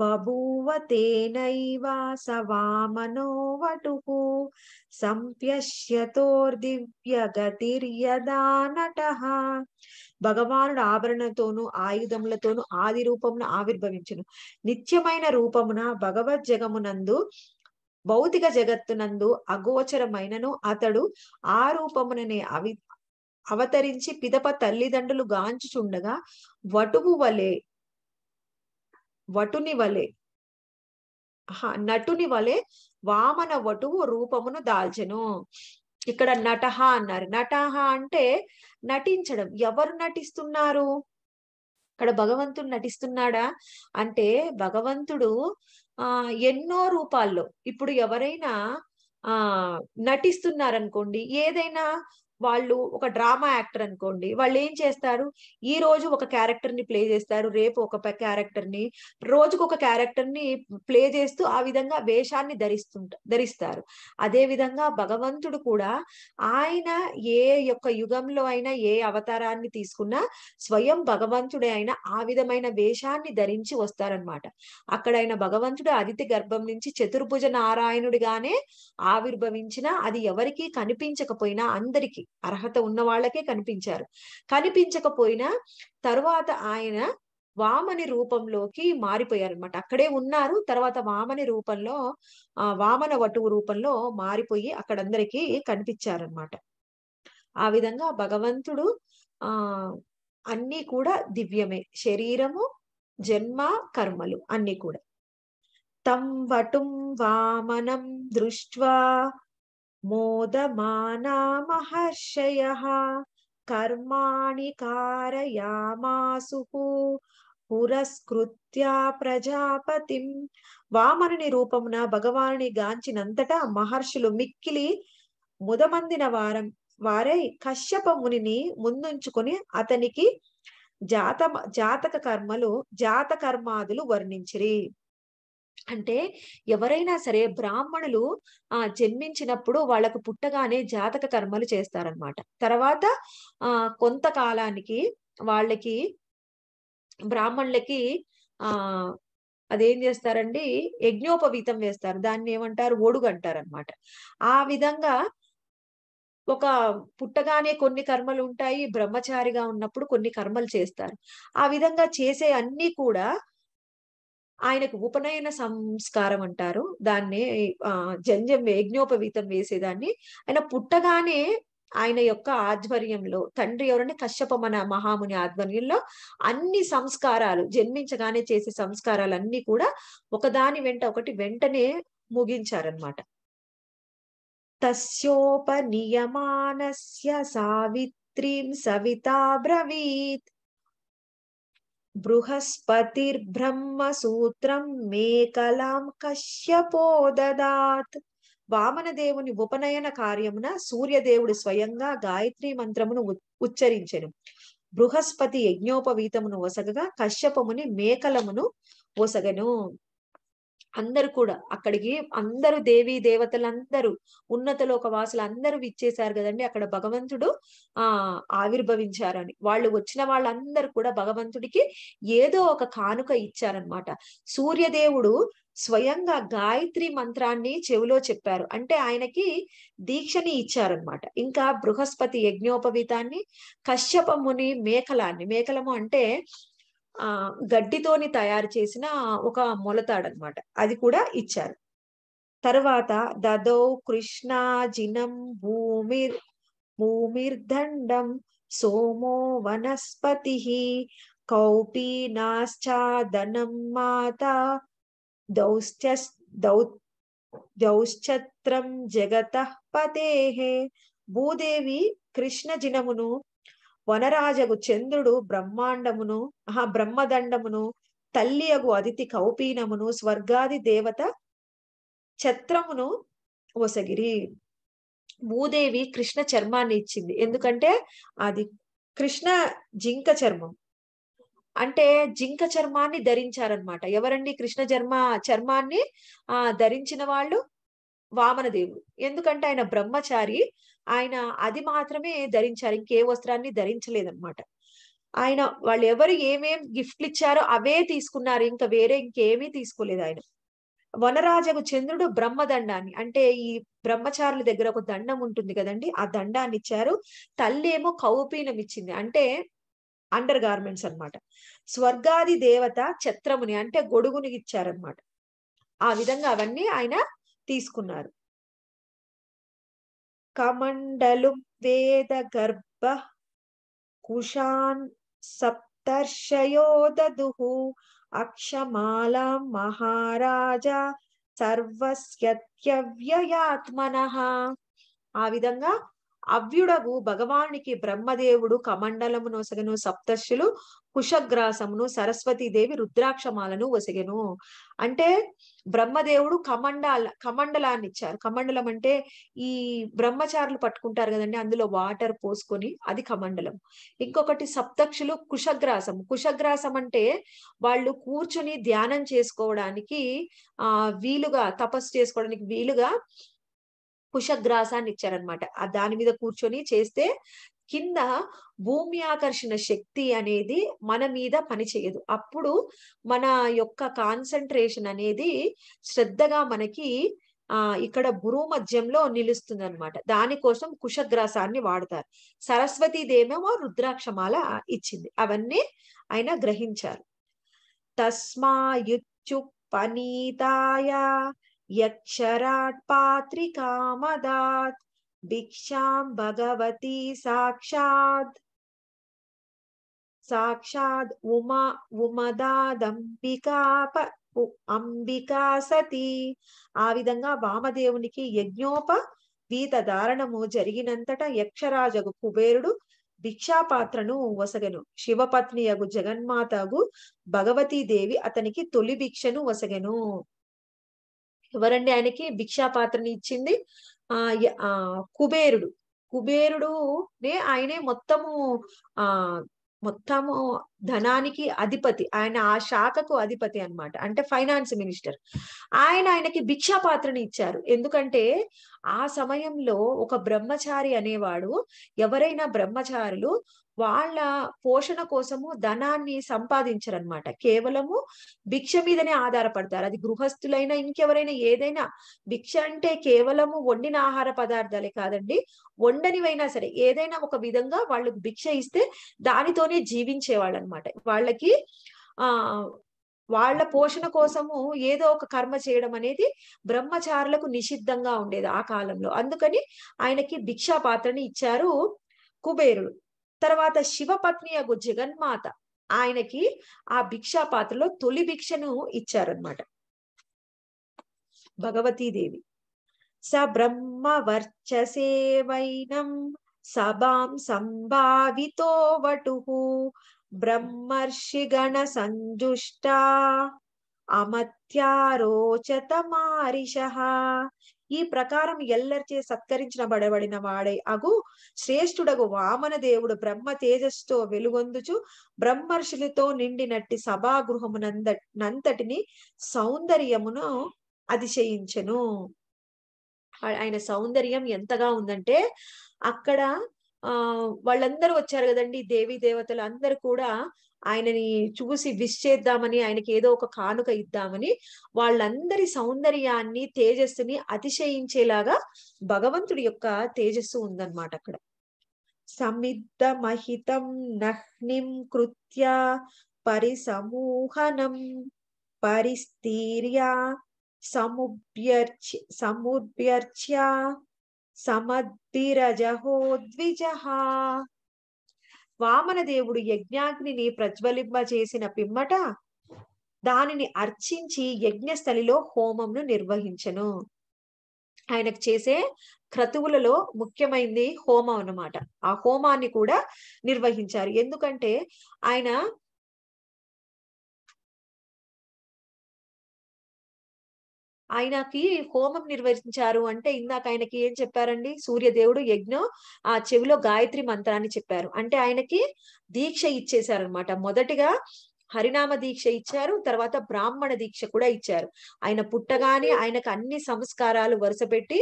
Speaker 1: बभूव तेनैव स సంప్యశ్యతోర్దివ్యగతిర్యదా నట భగవానుడు ఆభరణతోను ఆయుధములతోను ఆది రూపమున ఆవిర్భవించును నిత్యమైన రూపమున భగవత్ జగమునందు భౌతిక జగత్తునందు అగోచరమైనను అతడు ఆ రూపముననే అవి అవతరించి పిదప తల్లిదండ్రులు గాంచుచుండగా వటువు వలె వటుని వలె నటుని వలె వామన వటువు రూపమును దాల్చెను ఇక్కడ నటహ అన్నారు నటహ అంటే నటించడం ఎవరు నటిస్తున్నారు ఇక్కడ భగవంతుడు నటిస్తున్నాడా అంటే భగవంతుడు ఆ ఎన్నో రూపాల్లో ఇప్పుడు ఎవరైనా ఆ నటిస్తున్నారనుకోండి ఏదైనా వాళ్ళు ఒక డ్రామా యాక్టర్ అనుకోండి వాళ్ళు ఏం చేస్తారు ఈ రోజు ఒక క్యారెక్టర్ ని ప్లే చేస్తారు రేపు ఒక క్యారెక్టర్ ని రోజుకు ఒక క్యారెక్టర్ ని ప్లే చేస్తూ ఆ విధంగా వేషాన్ని ధరిస్తుంట ధరిస్తారు అదే విధంగా భగవంతుడు కూడా ఆయన ఏ యొక్క యుగంలో అయినా ఏ అవతారాన్ని తీసుకున్నా స్వయం భగవంతుడే అయినా ఆ విధమైన వేషాన్ని ధరించి వస్తారనమాట అక్కడ భగవంతుడు అదితి గర్భం నుంచి చతుర్భుజ నారాయణుడిగానే ఆవిర్భవించినా అది ఎవరికీ కనిపించకపోయినా అందరికీ అర్హత ఉన్న వాళ్ళకే కనిపించారు కనిపించకపోయినా తర్వాత ఆయన వామని రూపంలోకి మారిపోయారు అనమాట అక్కడే ఉన్నారు తర్వాత వామని రూపంలో ఆ వామన వటువు రూపంలో మారిపోయి అక్కడందరికీ కనిపించారనమాట ఆ విధంగా భగవంతుడు ఆ అన్నీ కూడా దివ్యమే శరీరము జన్మ కర్మలు అన్ని కూడా తం వటుం వామనం దృష్ట్వా మోదమానా మహర్షయ కర్మాణి కారయామాసు పురస్కృత్య ప్రజాపతి వామనుని రూపమున భగవానుని గాంచినంతటా మహర్షులు మిక్కిలి ముదమందిన వారం వారై కశ్యప మునిని ముందుంచుకుని అతనికి జాత జాతక కర్మలు జాత కర్మాదులు వర్ణించిరి అంటే ఎవరైనా సరే బ్రాహ్మణులు ఆ జన్మించినప్పుడు వాళ్ళకు పుట్టగానే జాతక కర్మలు చేస్తారనమాట తర్వాత ఆ కొంతకాలానికి వాళ్ళకి బ్రాహ్మణులకి ఆ అదేం చేస్తారండి యజ్ఞోపవీతం వేస్తారు దాన్ని ఏమంటారు ఓడుగు అంటారు అనమాట ఆ విధంగా ఒక పుట్టగానే కొన్ని కర్మలు ఉంటాయి బ్రహ్మచారిగా ఉన్నప్పుడు కొన్ని కర్మలు చేస్తారు ఆ విధంగా చేసే అన్ని కూడా ఆయనకు ఉపనయన సంస్కారం అంటారు దాన్ని ఆ జంజం యజ్ఞోపవీతం వేసేదాన్ని ఆయన పుట్టగానే ఆయన యొక్క ఆధ్వర్యంలో తండ్రి ఎవరంటే మన మహాముని ఆధ్వర్యంలో అన్ని సంస్కారాలు జన్మించగానే చేసే సంస్కారాలన్నీ కూడా ఒకదాని వెంట ఒకటి వెంటనే ముగించారనమాట తస్యోపనియమానస్య సావిత్రీం సవితా బ్రవీత్ బృహస్పతిర్బ్రహ్మసూత్రం సూత్రం మేకలాం కశ్యపో దదాత్ వామనదేవుని ఉపనయన కార్యమున సూర్యదేవుడు స్వయంగా గాయత్రి మంత్రమును ఉచ్చరించెను బృహస్పతి యజ్ఞోపవీతమును వసగగా కశ్యపముని మేకలమును వసగను అందరు కూడా అక్కడికి అందరు దేవి దేవతలందరూ ఉన్నత లోక వాసులు అందరూ విచ్చేశారు కదండి అక్కడ భగవంతుడు ఆ ఆవిర్భవించారని వాళ్ళు వచ్చిన వాళ్ళందరూ కూడా భగవంతుడికి ఏదో ఒక కానుక ఇచ్చారనమాట సూర్యదేవుడు స్వయంగా గాయత్రి మంత్రాన్ని చెవిలో చెప్పారు అంటే ఆయనకి దీక్షని ఇచ్చారనమాట ఇంకా బృహస్పతి యజ్ఞోపవీతాన్ని కశ్యప ముని మేకలాన్ని మేకలము అంటే ఆ గడ్డితోని తయారు చేసిన ఒక మొలతాడనమాట అది కూడా ఇచ్చారు తర్వాత దదో కృష్ణ జినం భూమిర్ భూమిర్దండం సోమో వనస్పతి కౌపీనాశ్చాదనం మాత దౌశ్చ దౌ దౌశ్చత్రం జగత పదేహే భూదేవి కృష్ణ జినమును వనరాజగు చంద్రుడు బ్రహ్మాండమును ఆ బ్రహ్మదండమును తల్లియగు అదితి కౌపీనమును స్వర్గాది దేవత ఛత్రమును ఓసగిరి భూదేవి కృష్ణ చర్మాన్ని ఇచ్చింది ఎందుకంటే అది కృష్ణ జింక చర్మం అంటే జింక చర్మాన్ని ధరించారనమాట ఎవరండి కృష్ణ చర్మ చర్మాన్ని ఆ ధరించిన వాళ్ళు వామనదేవుడు ఎందుకంటే ఆయన బ్రహ్మచారి ఆయన అది మాత్రమే ధరించారు ఇంకే వస్త్రాన్ని ధరించలేదన్నమాట ఆయన వాళ్ళు ఎవరు ఏమేం గిఫ్ట్లు ఇచ్చారో అవే తీసుకున్నారు ఇంకా వేరే ఇంకేమీ తీసుకోలేదు ఆయన వనరాజకు చంద్రుడు బ్రహ్మదండాన్ని అంటే ఈ బ్రహ్మచారుల దగ్గర ఒక దండం ఉంటుంది కదండి ఆ దండాన్ని ఇచ్చారు తల్లి ఏమో కౌపీనం ఇచ్చింది అంటే అండర్ గార్మెంట్స్ అనమాట స్వర్గాది దేవత ఛత్రముని అంటే గొడుగుని ఇచ్చారనమాట ఆ విధంగా అవన్నీ ఆయన తీసుకున్నారు కమండలుం వేదగర్భ కుషాన్ సప్తర్షయో దదుహు అక్షమాలాం మహారాజా సర్వస్యత్యవ్యయాత్మన ఆ విధంగా అవ్యుడగు భగవానికి బ్రహ్మదేవుడు కమండలమును ఒసగను సప్తర్షులు కుశగ్రాసమును సరస్వతీదేవి రుద్రాక్షమాలను ఒసగెను అంటే బ్రహ్మదేవుడు కమండాల కమండలాన్ని ఇచ్చారు కమండలం అంటే ఈ బ్రహ్మచారులు పట్టుకుంటారు కదండి అందులో వాటర్ పోసుకొని అది కమండలం ఇంకొకటి సప్తక్షులు కుషగ్రాసం కుషగ్రాసం అంటే వాళ్ళు కూర్చుని ధ్యానం చేసుకోవడానికి ఆ వీలుగా తపస్సు చేసుకోవడానికి వీలుగా కుషగ్రాసాన్ని ఇచ్చారనమాట ఆ దాని మీద కూర్చొని చేస్తే కింద భూమి ఆకర్షణ శక్తి అనేది మన మీద పనిచేయదు అప్పుడు మన యొక్క కాన్సన్ట్రేషన్ అనేది శ్రద్ధగా మనకి ఆ ఇక్కడ భూరు మధ్యంలో నిలుస్తుంది అనమాట దానికోసం కుషగ్రాసాన్ని వాడతారు సరస్వతీదేమేమో రుద్రాక్షమాల ఇచ్చింది అవన్నీ ఆయన గ్రహించారు తస్మాయుచ్చు పనీతాయ యక్షరాట్ పాత్రి కామదాత్ భిక్షాం భగవతి సాక్షాత్ साक्षाद् ఉమా उमदादम्बिका అంబికా సతీ ఆ విధంగా వామదేవునికి యజ్ఞోప వీత ధారణము జరిగినంతట యక్షరాజగు కుబేరుడు భిక్షాపాత్రను వసగెను అగు జగన్మాతగు భగవతీదేవి అతనికి తొలి భిక్షను వసగెను ఎవరండి ఆయనకి భిక్షా పాత్రని ఇచ్చింది ఆ కుబేరుడు నే ఆయనే మొత్తము ఆ మొత్తము ధనానికి అధిపతి ఆయన ఆ శాఖకు అధిపతి అనమాట అంటే ఫైనాన్స్ మినిస్టర్ ఆయన ఆయనకి భిక్షా పాత్రని ఇచ్చారు ఎందుకంటే ఆ సమయంలో ఒక బ్రహ్మచారి అనేవాడు ఎవరైనా బ్రహ్మచారులు వాళ్ళ పోషణ కోసము ధనాన్ని సంపాదించరనమాట కేవలము భిక్ష మీదనే ఆధారపడతారు అది గృహస్థులైనా ఇంకెవరైనా ఏదైనా భిక్ష అంటే కేవలము వండిన ఆహార పదార్థాలే కాదండి వండనివైనా సరే ఏదైనా ఒక విధంగా వాళ్ళు భిక్ష ఇస్తే దానితోనే జీవించేవాళ్ళు అనమాట వాళ్ళకి ఆ వాళ్ళ పోషణ కోసము ఏదో ఒక కర్మ చేయడం అనేది బ్రహ్మచారులకు నిషిద్ధంగా ఉండేది ఆ కాలంలో అందుకని ఆయనకి భిక్షా పాత్రని ఇచ్చారు కుబేరుడు తర్వాత శివపత్ని అగు జగన్మాత ఆయనకి ఆ భిక్షా పాత్రలో తొలి భిక్షను ఇచ్చారనమాట భగవతీదేవి స బ్రహ్మ వర్చసేవైనం సభాం సంభావితో వటు బ్రహ్మర్షిగణ సంజుష్ట అమత్యారోచత మారిష ఈ ప్రకారం ఎల్లర్చే సత్కరించబడబడిన వాడై అగు శ్రేష్ఠుడగు వామన దేవుడు బ్రహ్మ తేజస్సుతో వెలుగొందుచు బ్రహ్మర్షులతో నిండినట్టి సభాగృహమునంద నంతటిని సౌందర్యమును అతిశయించను ఆయన సౌందర్యం ఎంతగా ఉందంటే అక్కడ ఆ వాళ్ళందరూ వచ్చారు కదండి దేవి దేవతలు అందరు కూడా ఆయనని చూసి విష్ చేద్దామని ఆయనకి ఏదో ఒక కానుక ఇద్దామని వాళ్ళందరి సౌందర్యాన్ని తేజస్సుని అతిశయించేలాగా భగవంతుడి యొక్క తేజస్సు ఉందన్నమాట అక్కడ మహితం నహ్నిం కృత్య పరిసమూహనం పరిస్థీర్య సముభ్యర్చ సముభ్యర్చ్య వామన వామనదేవుడు యజ్ఞాగ్నిని ప్రజ్వలింప చేసిన పిమ్మట దానిని అర్చించి యజ్ఞస్థలిలో హోమంను నిర్వహించను ఆయనకు చేసే క్రతువులలో ముఖ్యమైనది హోమం అన్నమాట ఆ హోమాన్ని కూడా నిర్వహించారు ఎందుకంటే ఆయన ఆయనకి హోమం నిర్వహించారు అంటే ఇందాక ఆయనకి ఏం చెప్పారండి సూర్యదేవుడు యజ్ఞం ఆ చెవిలో గాయత్రి మంత్రాన్ని చెప్పారు అంటే ఆయనకి దీక్ష ఇచ్చేశారనమాట మొదటిగా హరినామ దీక్ష ఇచ్చారు తర్వాత బ్రాహ్మణ దీక్ష కూడా ఇచ్చారు ఆయన పుట్టగానే ఆయనకు అన్ని సంస్కారాలు వరుసపెట్టి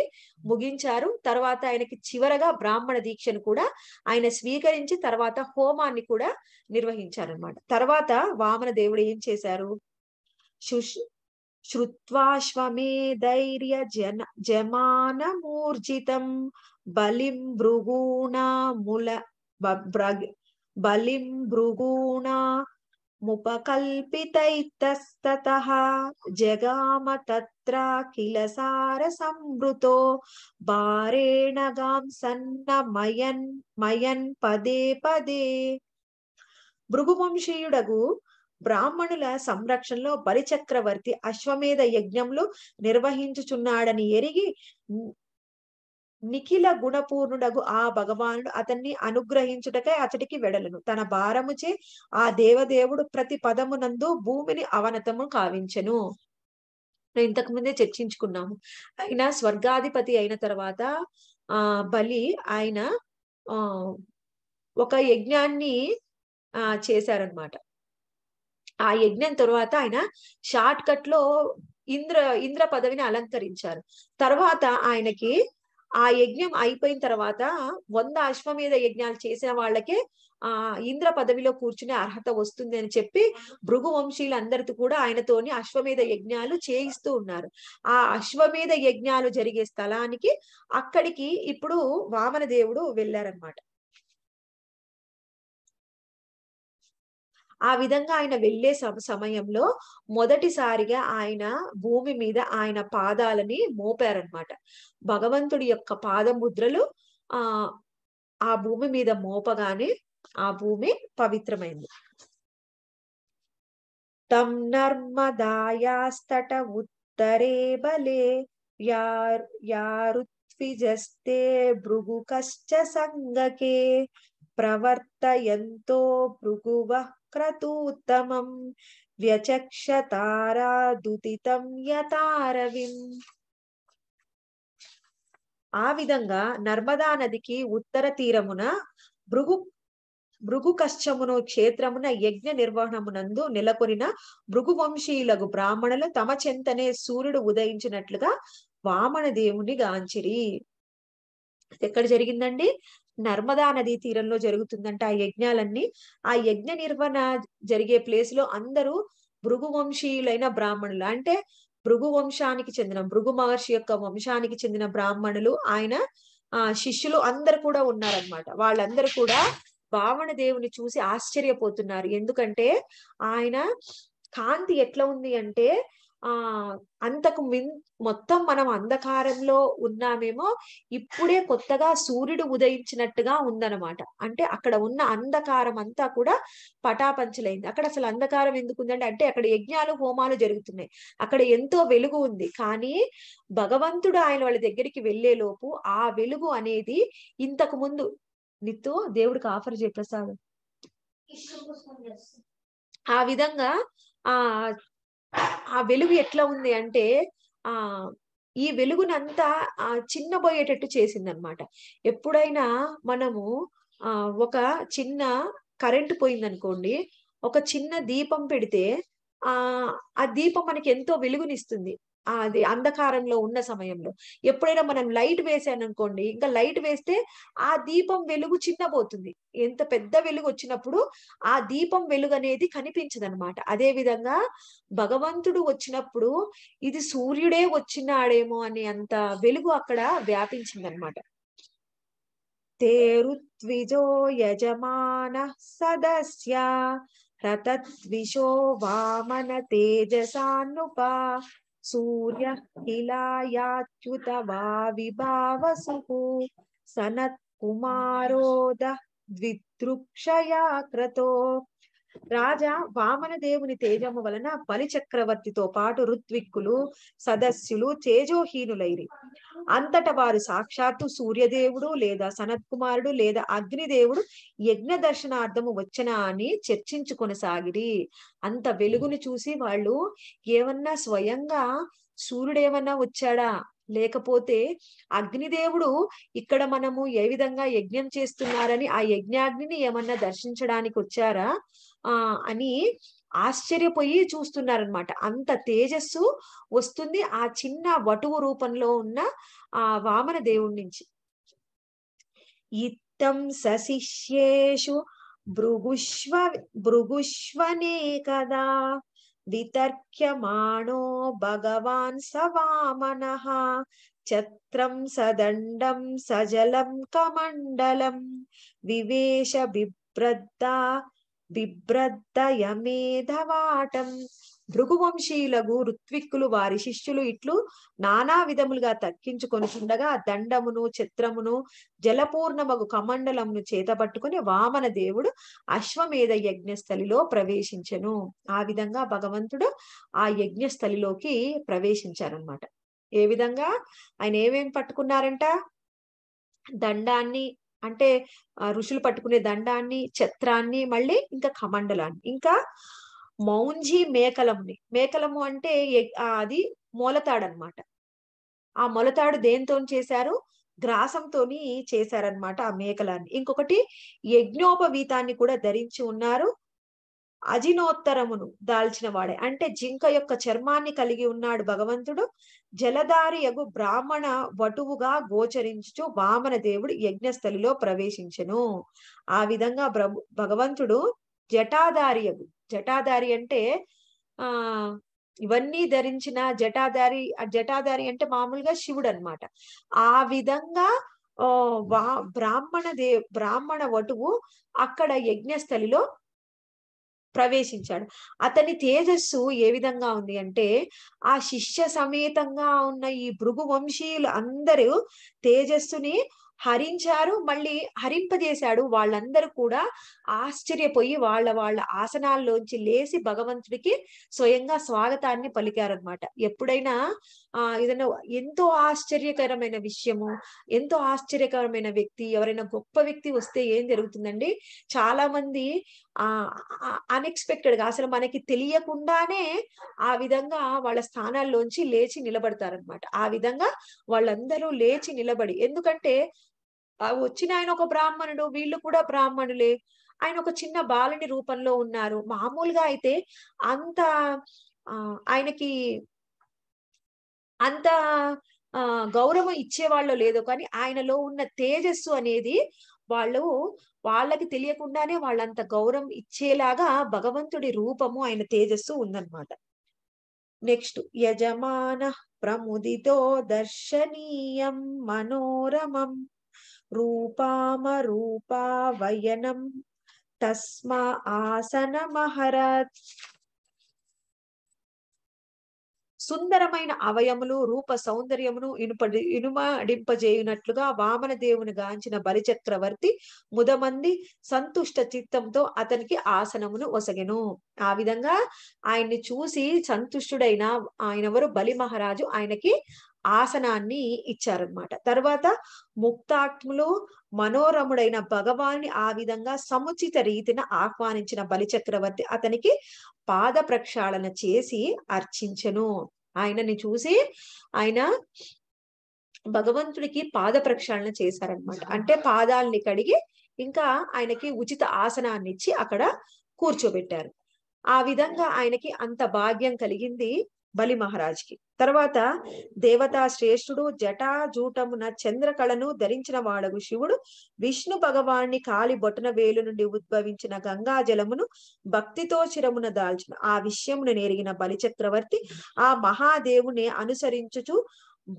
Speaker 1: ముగించారు తర్వాత ఆయనకి చివరగా బ్రాహ్మణ దీక్షను కూడా ఆయన స్వీకరించి తర్వాత హోమాన్ని కూడా నిర్వహించారనమాట తర్వాత వామన దేవుడు ఏం చేశారు శ్రుత్వాశ్వమే ధైర్య జన జమానమూర్జితం బలిం ముల బలిం భృగూణా ముపకల్పితైతస్త జగామ తత్ర సార సారసంవృతో బారేణ గాం సన్నమయన్ మయన్ పదే పదే భృగువంశీయుడగు బ్రాహ్మణుల సంరక్షణలో బలిచక్రవర్తి అశ్వమేధ యజ్ఞములు నిర్వహించుచున్నాడని ఎరిగి నిఖిల గుణపూర్ణుడగు ఆ భగవానుడు అతన్ని అనుగ్రహించుటకై అతడికి వెడలను తన భారముచే ఆ దేవదేవుడు ప్రతి పదమునందు భూమిని అవనతము కావించెను ఇంతకు ముందే చర్చించుకున్నాము ఆయన స్వర్గాధిపతి అయిన తర్వాత ఆ బలి ఆయన ఒక యజ్ఞాన్ని ఆ చేశారనమాట ఆ యజ్ఞం తర్వాత ఆయన షార్ట్ కట్ లో ఇంద్ర ఇంద్ర పదవిని అలంకరించారు తర్వాత ఆయనకి ఆ యజ్ఞం అయిపోయిన తర్వాత వంద అశ్వమేధ యజ్ఞాలు చేసిన వాళ్ళకే ఆ ఇంద్ర పదవిలో కూర్చునే అర్హత వస్తుంది అని చెప్పి భృగు వంశీలందరితో కూడా ఆయనతోని అశ్వమేధ యజ్ఞాలు చేయిస్తూ ఉన్నారు ఆ అశ్వమేధ యజ్ఞాలు జరిగే స్థలానికి అక్కడికి ఇప్పుడు వామన దేవుడు వెళ్ళారనమాట ఆ విధంగా ఆయన వెళ్ళే సమయంలో మొదటిసారిగా ఆయన భూమి మీద ఆయన పాదాలని మోపారనమాట భగవంతుడి యొక్క పాదముద్రలు ఆ ఆ భూమి మీద మోపగానే ఆ భూమి పవిత్రమైంది తం నర్మదాయాస్తట ఉత్తరే బలే యారుత్విజస్తే భృగు కష్ట సంగకే ప్రవర్తయంతో భృగువ క్రతూత్తమం వ్యచక్షతారాదుతితం యతారవిం ఆ విధంగా నర్మదా నదికి ఉత్తర తీరమున భృగు భృగు కష్టమును క్షేత్రమున యజ్ఞ నిర్వహణమునందు నెలకొనిన భృగువంశీయులకు బ్రాహ్మణులు తమ చెంతనే సూర్యుడు ఉదయించినట్లుగా వామన దేవుని గాంచిరి ఎక్కడ జరిగిందండి నర్మదా నదీ తీరంలో జరుగుతుందంట ఆ యజ్ఞాలన్నీ ఆ యజ్ఞ నిర్వహణ జరిగే ప్లేస్ లో అందరూ భృగువంశీయులైన బ్రాహ్మణులు అంటే భృగు వంశానికి చెందిన భృగు మహర్షి యొక్క వంశానికి చెందిన బ్రాహ్మణులు ఆయన ఆ శిష్యులు అందరు కూడా ఉన్నారనమాట వాళ్ళందరూ కూడా భావన దేవుని చూసి ఆశ్చర్యపోతున్నారు ఎందుకంటే ఆయన కాంతి ఎట్లా ఉంది అంటే ఆ అంతకు మిన్ మొత్తం మనం అంధకారంలో ఉన్నామేమో ఇప్పుడే కొత్తగా సూర్యుడు ఉదయించినట్టుగా ఉందన్నమాట అంటే అక్కడ ఉన్న అంధకారం అంతా కూడా పటాపంచలైంది అక్కడ అసలు అంధకారం ఎందుకు ఉందంటే అంటే అక్కడ యజ్ఞాలు హోమాలు జరుగుతున్నాయి అక్కడ ఎంతో వెలుగు ఉంది కానీ భగవంతుడు ఆయన వాళ్ళ దగ్గరికి వెళ్లేలోపు ఆ వెలుగు అనేది ఇంతకు ముందు నిత్తు దేవుడికి ఆఫర్ చేయ ప్రసాదం ఆ విధంగా ఆ ఆ వెలుగు ఎట్లా ఉంది అంటే ఆ ఈ వెలుగునంతా ఆ చిన్న చేసింది చేసిందనమాట ఎప్పుడైనా మనము ఆ ఒక చిన్న కరెంట్ పోయిందనుకోండి ఒక చిన్న దీపం పెడితే ఆ ఆ దీపం మనకి ఎంతో వెలుగునిస్తుంది అది అంధకారంలో ఉన్న సమయంలో ఎప్పుడైనా మనం లైట్ వేసాననుకోండి ఇంకా లైట్ వేస్తే ఆ దీపం వెలుగు చిన్నబోతుంది ఎంత పెద్ద వెలుగు వచ్చినప్పుడు ఆ దీపం వెలుగు అనేది కనిపించదనమాట అదే విధంగా భగవంతుడు వచ్చినప్పుడు ఇది సూర్యుడే వచ్చినాడేమో అని అంత వెలుగు అక్కడ వ్యాపించిందనమాట తేరుత్విజో యజమాన సదస్య రతద్విషో వామన తేజసానుపా सूर्यः किलायाच्युत वा विभावसुः सनत्कुमारोद द्विदृक्षया क्रतो రాజా వామన దేవుని తేజము వలన పలిచక్రవర్తితో పాటు ఋత్విక్కులు సదస్సులు తేజోహీనులైరి అంతట వారు సాక్షాత్తు సూర్యదేవుడు లేదా సనత్ కుమారుడు లేదా అగ్నిదేవుడు యజ్ఞ దర్శనార్థము వచ్చనా అని చర్చించు కొనసాగిరి అంత వెలుగుని చూసి వాళ్ళు ఏమన్నా స్వయంగా సూర్యుడేమన్నా వచ్చాడా లేకపోతే అగ్నిదేవుడు ఇక్కడ మనము ఏ విధంగా యజ్ఞం చేస్తున్నారని ఆ యజ్ఞాగ్నిని ఏమన్నా దర్శించడానికి వచ్చారా ఆ అని ఆశ్చర్యపోయి చూస్తున్నారనమాట అంత తేజస్సు వస్తుంది ఆ చిన్న వటువు రూపంలో ఉన్న ఆ వామన దేవుడి నుంచి ఇత్తం సశిష్యేషు భృగుష్వ భృగుష్వనే కదా వితర్క్యమాణో భగవాన్ సవామన ఛత్రం సదండం సజలం కమండలం వివేశ బిభ్రద్దా బిభ్రద్దయ మేధవాటం భృగువంశీయులగు ఋత్విక్కులు వారి శిష్యులు ఇట్లు నానా విధములుగా తక్కించుకొని చుండగా దండమును చిత్రమును జలపూర్ణమగు కమండలమును చేతపట్టుకుని వామన దేవుడు అశ్వమేధ యజ్ఞస్థలిలో ప్రవేశించను ఆ విధంగా భగవంతుడు ఆ యజ్ఞస్థలిలోకి ప్రవేశించారనమాట ఏ విధంగా ఆయన ఏమేమి పట్టుకున్నారంట దండాన్ని అంటే ఋషులు పట్టుకునే దండాన్ని ఛత్రాన్ని మళ్ళీ ఇంకా కమండలాన్ని ఇంకా మౌంజీ మేకలముని మేకలము అంటే అది మొలతాడనమాట ఆ మొలతాడు దేంతో చేశారు గ్రాసంతో చేశారనమాట ఆ మేకలాన్ని ఇంకొకటి యజ్ఞోపవీతాన్ని కూడా ధరించి ఉన్నారు అజినోత్తరమును దాల్చిన వాడే అంటే జింక యొక్క చర్మాన్ని కలిగి ఉన్నాడు భగవంతుడు జలదారి యగు బ్రాహ్మణ వటువుగా గోచరించుచు వామన దేవుడు యజ్ఞస్థలిలో ప్రవేశించను ఆ విధంగా భగవంతుడు యగు జటాధారి అంటే ఆ ఇవన్నీ ధరించిన జటాధారి జటాధారి అంటే మామూలుగా శివుడు అనమాట ఆ విధంగా బ్రాహ్మణ దే బ్రాహ్మణ వటువు అక్కడ యజ్ఞస్థలిలో ప్రవేశించాడు అతని తేజస్సు ఏ విధంగా ఉంది అంటే ఆ శిష్య సమేతంగా ఉన్న ఈ భృగు వంశీయులు అందరూ తేజస్సుని హరించారు మళ్ళీ హరింపజేశాడు వాళ్ళందరూ కూడా ఆశ్చర్యపోయి వాళ్ళ వాళ్ళ ఆసనాల్లోంచి లేచి భగవంతుడికి స్వయంగా స్వాగతాన్ని పలికారనమాట ఎప్పుడైనా ఆ ఏదైనా ఎంతో ఆశ్చర్యకరమైన విషయము ఎంతో ఆశ్చర్యకరమైన వ్యక్తి ఎవరైనా గొప్ప వ్యక్తి వస్తే ఏం జరుగుతుందండి చాలా మంది ఆ అన్ఎక్స్పెక్టెడ్ గా అసలు మనకి తెలియకుండానే ఆ విధంగా వాళ్ళ స్థానాల్లోంచి లేచి నిలబడతారనమాట ఆ విధంగా వాళ్ళందరూ లేచి నిలబడి ఎందుకంటే వచ్చిన ఆయన ఒక బ్రాహ్మణుడు వీళ్ళు కూడా బ్రాహ్మణులే ఆయన ఒక చిన్న బాలుని రూపంలో ఉన్నారు మామూలుగా అయితే అంత ఆయనకి అంత గౌరవం ఇచ్చేవాళ్ళు లేదు కానీ ఆయనలో ఉన్న తేజస్సు అనేది వాళ్ళు వాళ్ళకి తెలియకుండానే వాళ్ళంత గౌరవం ఇచ్చేలాగా భగవంతుడి రూపము ఆయన తేజస్సు ఉందన్నమాట నెక్స్ట్ యజమాన ప్రముదితో దర్శనీయం మనోరమం రూపా వయనం తస్మా ఆసనమహరత్ సుందరమైన అవయములు రూప సౌందర్యమును ఇనుప ఇనుమడింపజేయునట్లుగా వామన దేవుని గాంచిన బలిచక్రవర్తి ముదమంది సంతుష్ట చిత్తంతో అతనికి ఆసనమును ఒసగెను ఆ విధంగా ఆయన్ని చూసి సంతుష్టుడైన ఆయనవరు బలి మహారాజు ఆయనకి ఆసనాన్ని ఇచ్చారనమాట తర్వాత ముక్తాత్ములు మనోరముడైన భగవాన్ని ఆ విధంగా సముచిత రీతిన ఆహ్వానించిన బలిచక్రవర్తి అతనికి పాద ప్రక్షాళన చేసి అర్చించను ఆయనని చూసి ఆయన భగవంతుడికి పాద ప్రక్షాళన చేశారనమాట అంటే పాదాలని కడిగి ఇంకా ఆయనకి ఉచిత ఆసనాన్ని ఇచ్చి అక్కడ కూర్చోబెట్టారు ఆ విధంగా ఆయనకి అంత భాగ్యం కలిగింది బలి మహారాజ్కి తర్వాత దేవతా శ్రేష్ఠుడు జటా జూటమున చంద్రకళను ధరించిన వాడగు శివుడు విష్ణు భగవాన్ని కాలి బొటన వేలు నుండి ఉద్భవించిన గంగా జలమును భక్తితో చిరమున దాల్చిన ఆ విషయమును నెరిగిన బలిచక్రవర్తి ఆ మహాదేవుని అనుసరించుచు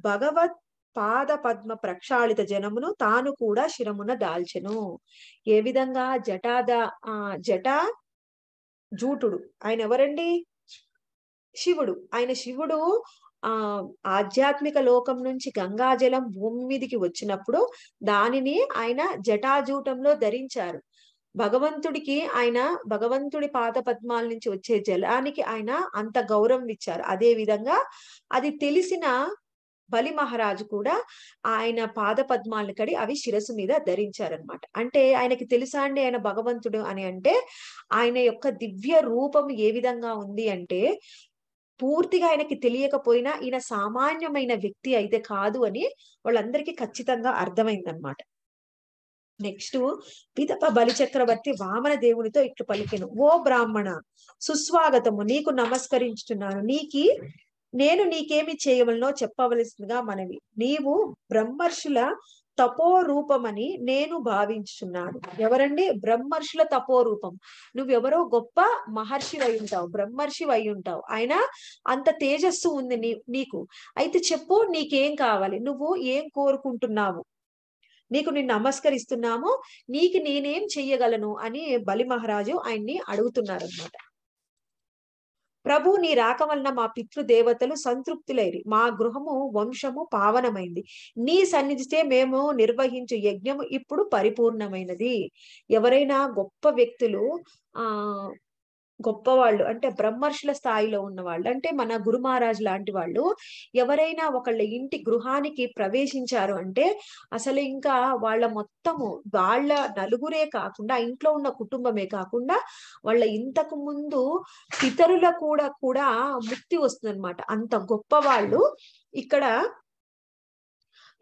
Speaker 1: భగవత్ పాద పద్మ ప్రక్షాళిత జనమును తాను కూడా శిరమున దాల్చెను ఏ విధంగా జటాద ఆ జటా జూటుడు ఆయన ఎవరండి శివుడు ఆయన శివుడు ఆ ఆధ్యాత్మిక లోకం నుంచి గంగాజలం భూమి మీదికి వచ్చినప్పుడు దానిని ఆయన జటాజూటంలో ధరించారు భగవంతుడికి ఆయన భగవంతుడి పాత పద్మాల నుంచి వచ్చే జలానికి ఆయన అంత గౌరవం ఇచ్చారు అదే విధంగా అది తెలిసిన బలి మహారాజు కూడా ఆయన పాద పద్మాలను కడి అవి శిరస్సు మీద ధరించారనమాట అంటే ఆయనకి తెలుసా అండి ఆయన భగవంతుడు అని అంటే ఆయన యొక్క దివ్య రూపం ఏ విధంగా ఉంది అంటే పూర్తిగా ఆయనకి తెలియకపోయినా ఈయన సామాన్యమైన వ్యక్తి అయితే కాదు అని వాళ్ళందరికీ ఖచ్చితంగా అర్థమైందనమాట నెక్స్ట్ పిదప బలిచక్రవర్తి వామన దేవునితో ఇట్లు పలికెను ఓ బ్రాహ్మణ సుస్వాగతము నీకు నమస్కరించుతున్నాను నీకి నేను నీకేమి చేయవలనో చెప్పవలసిందిగా మనవి నీవు బ్రహ్మర్షుల తపో రూపమని నేను భావించున్నాను ఎవరండి బ్రహ్మర్షుల తపో రూపం నువ్వెవరో గొప్ప మహర్షి అయి ఉంటావు బ్రహ్మర్షి అయి ఉంటావు ఆయన అంత తేజస్సు ఉంది నీకు అయితే చెప్పు నీకేం కావాలి నువ్వు ఏం కోరుకుంటున్నావు నీకు నిన్ను నమస్కరిస్తున్నాము నీకు నేనేం చెయ్యగలను అని బలి మహారాజు ఆయన్ని అడుగుతున్నారనమాట ప్రభు నీ రాక వలన మా పితృదేవతలు సంతృప్తులైరి మా గృహము వంశము పావనమైంది నీ సన్నిధితే మేము నిర్వహించు యజ్ఞము ఇప్పుడు పరిపూర్ణమైనది ఎవరైనా గొప్ప వ్యక్తులు ఆ గొప్పవాళ్ళు అంటే బ్రహ్మర్షుల స్థాయిలో ఉన్న వాళ్ళు అంటే మన గురు మహారాజ్ లాంటి వాళ్ళు ఎవరైనా ఒకళ్ళ ఇంటి గృహానికి ప్రవేశించారు అంటే అసలు ఇంకా వాళ్ళ మొత్తము వాళ్ళ నలుగురే కాకుండా ఇంట్లో ఉన్న కుటుంబమే కాకుండా వాళ్ళ ఇంతకు ముందు ఇతరుల కూడా కూడా ముక్తి వస్తుందన్నమాట అంత గొప్ప వాళ్ళు ఇక్కడ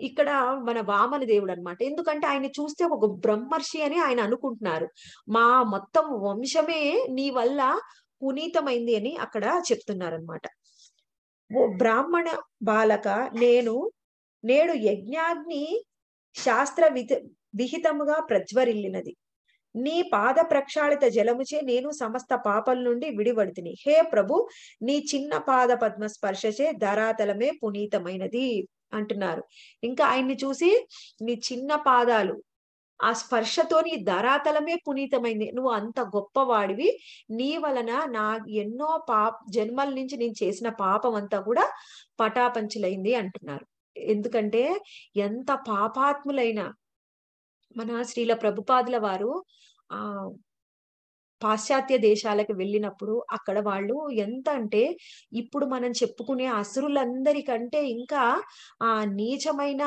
Speaker 1: ఇక్కడ మన వామన దేవుడు అనమాట ఎందుకంటే ఆయన చూస్తే ఒక బ్రహ్మర్షి అని ఆయన అనుకుంటున్నారు మా మొత్తం వంశమే నీ వల్ల పునీతమైంది అని అక్కడ చెప్తున్నారనమాట ఓ బ్రాహ్మణ బాలక నేను నేడు యజ్ఞాగ్ని శాస్త్ర విహితముగా ప్రజ్వరిల్లినది నీ పాద ప్రక్షాళిత జలముచే నేను సమస్త పాపల నుండి విడివడుతుని హే ప్రభు నీ చిన్న పాద పద్మ స్పర్శచే ధరాతలమే పునీతమైనది అంటున్నారు ఇంకా ఆయన్ని చూసి నీ చిన్న పాదాలు ఆ స్పర్శతో నీ ధరాతలమే పునీతమైంది నువ్వు అంత గొప్పవాడివి నీ వలన నా ఎన్నో పాప జన్మల నుంచి నేను చేసిన పాపం అంతా కూడా పటాపంచులైంది అంటున్నారు ఎందుకంటే ఎంత పాపాత్ములైన మన శ్రీల ప్రభుపాదుల వారు ఆ పాశ్చాత్య దేశాలకు వెళ్ళినప్పుడు అక్కడ వాళ్ళు ఎంత అంటే ఇప్పుడు మనం చెప్పుకునే అసురులందరికంటే ఇంకా ఆ నీచమైన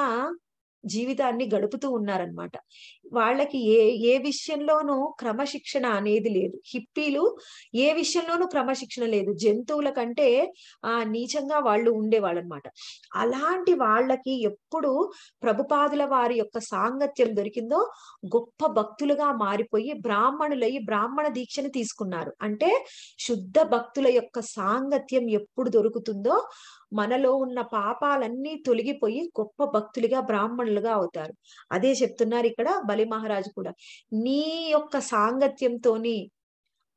Speaker 1: జీవితాన్ని గడుపుతూ ఉన్నారనమాట వాళ్ళకి ఏ ఏ విషయంలోనూ క్రమశిక్షణ అనేది లేదు హిప్పీలు ఏ విషయంలోనూ క్రమశిక్షణ లేదు జంతువుల కంటే ఆ నీచంగా వాళ్ళు ఉండేవాళ్ళు అనమాట అలాంటి వాళ్ళకి ఎప్పుడు ప్రభుపాదుల వారి యొక్క సాంగత్యం దొరికిందో గొప్ప భక్తులుగా మారిపోయి బ్రాహ్మణులయ్యి బ్రాహ్మణ దీక్షను తీసుకున్నారు అంటే శుద్ధ భక్తుల యొక్క సాంగత్యం ఎప్పుడు దొరుకుతుందో మనలో ఉన్న పాపాలన్నీ తొలగిపోయి గొప్ప భక్తులుగా బ్రాహ్మణులుగా అవుతారు అదే చెప్తున్నారు ఇక్కడ బలి మహారాజు కూడా నీ యొక్క సాంగత్యంతోని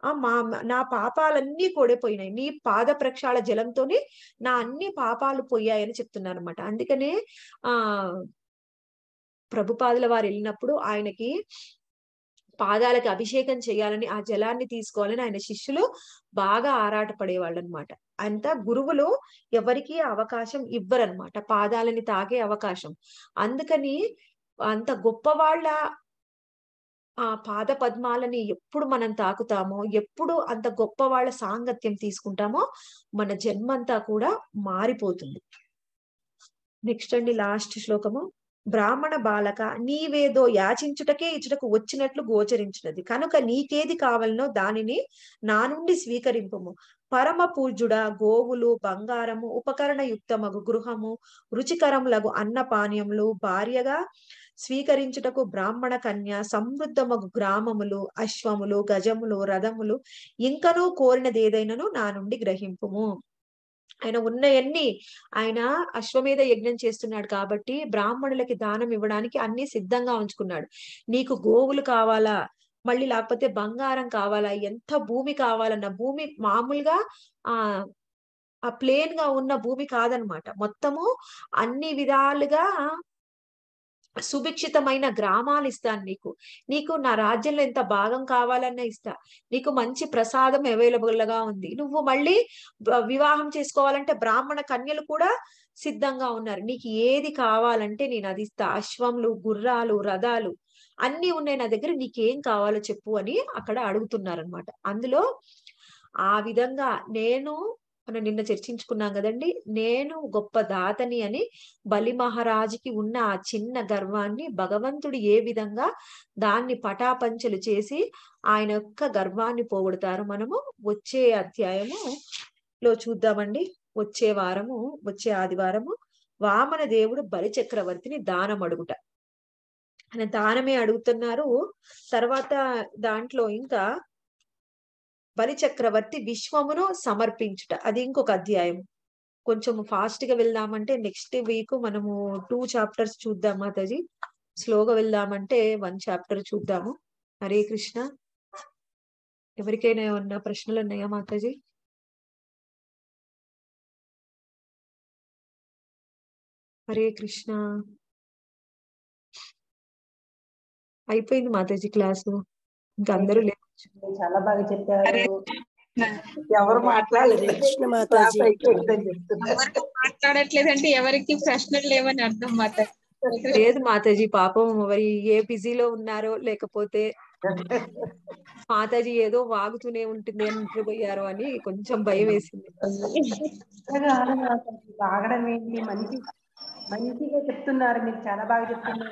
Speaker 1: ఆ మా నా పాపాలన్నీ కూడిపోయినాయి నీ పాద ప్రక్షాళ జలంతోనే నా అన్ని పాపాలు పోయాయని చెప్తున్నారు అనమాట అందుకనే ఆ ప్రభుపాదుల వారు వెళ్ళినప్పుడు ఆయనకి పాదాలకి అభిషేకం చేయాలని ఆ జలాన్ని తీసుకోవాలని ఆయన శిష్యులు బాగా ఆరాట పడేవాళ్ళు అనమాట అంత గురువులు ఎవరికి అవకాశం ఇవ్వరనమాట పాదాలని తాగే అవకాశం అందుకని అంత గొప్ప వాళ్ళ ఆ పాద పద్మాలని ఎప్పుడు మనం తాకుతామో ఎప్పుడు అంత గొప్ప వాళ్ళ సాంగత్యం తీసుకుంటామో మన జన్మంతా కూడా మారిపోతుంది నెక్స్ట్ అండి లాస్ట్ శ్లోకము బ్రాహ్మణ బాలక నీవేదో యాచించుటకే ఇచ్చుటకు వచ్చినట్లు గోచరించినది కనుక నీకేది కావాలనో దానిని నా నుండి స్వీకరింపము పరమ పూజ్యుడ గోవులు బంగారము ఉపకరణ యుక్తమగు గృహము రుచికరములగు అన్న పానీయములు భార్యగా స్వీకరించుటకు బ్రాహ్మణ కన్య సమృద్ధమగు గ్రామములు అశ్వములు గజములు రథములు ఇంకనూ కోరినదేదైనను నా నుండి గ్రహింపుము ఆయన ఉన్నయన్ని ఆయన అశ్వమేధ యజ్ఞం చేస్తున్నాడు కాబట్టి బ్రాహ్మణులకి దానం ఇవ్వడానికి అన్ని సిద్ధంగా ఉంచుకున్నాడు నీకు గోవులు కావాలా మళ్ళీ లేకపోతే బంగారం కావాలా ఎంత భూమి కావాలన్న భూమి మామూలుగా ఆ ఆ ప్లేన్ గా ఉన్న భూమి కాదనమాట మొత్తము అన్ని విధాలుగా సుభిక్షితమైన గ్రామాలు ఇస్తాను నీకు నీకు నా రాజ్యంలో ఎంత భాగం కావాలన్నా ఇస్తా నీకు మంచి ప్రసాదం అవైలబుల్ గా ఉంది నువ్వు మళ్ళీ వివాహం చేసుకోవాలంటే బ్రాహ్మణ కన్యలు కూడా సిద్ధంగా ఉన్నారు నీకు ఏది కావాలంటే నేను అది ఇస్తా అశ్వంలు గుర్రాలు రథాలు అన్ని ఉన్నాయి నా దగ్గర నీకేం కావాలో చెప్పు అని అక్కడ అడుగుతున్నారనమాట అందులో ఆ విధంగా నేను మనం నిన్న చర్చించుకున్నాం కదండి నేను గొప్ప దాతని అని బలి మహారాజుకి ఉన్న ఆ చిన్న గర్వాన్ని భగవంతుడు ఏ విధంగా దాన్ని పటాపంచలు చేసి ఆయన యొక్క గర్వాన్ని పోగొడతారు మనము వచ్చే అధ్యాయము లో చూద్దామండి వచ్చే వారము వచ్చే ఆదివారము వామన దేవుడు బలి చక్రవర్తిని దానం అడుగుట ఆయన దానమే అడుగుతున్నారు తర్వాత దాంట్లో ఇంకా బలిచక్రవర్తి విశ్వమును సమర్పించుట అది ఇంకొక అధ్యాయం కొంచెం ఫాస్ట్ గా వెళ్దామంటే నెక్స్ట్ వీక్ మనము టూ చాప్టర్స్ చూద్దాం మాతాజీ స్లోగా వెళ్దామంటే వన్ చాప్టర్ చూద్దాము హరే కృష్ణ ఎవరికైనా ఉన్న ప్రశ్నలు ఉన్నాయా మాతాజీ హరే కృష్ణ అయిపోయింది మాతాజీ క్లాసు ఇంకా అందరూ లేదు చాలా బాగా చెప్పారు ఎవరు మాట్లాడలేదు ఎవరికి ప్రశ్నలు లేవని అర్థం మాత లేదు మాతాజీ పాపం మరి ఏ బిజీలో ఉన్నారో లేకపోతే మాతాజీ ఏదో వాగుతూనే ఉంటుంది అని నిద్రపోయారు అని కొంచెం భయం వేసింది మంచిగా చెప్తున్నారు మీరు చాలా బాగా చెప్తున్నారు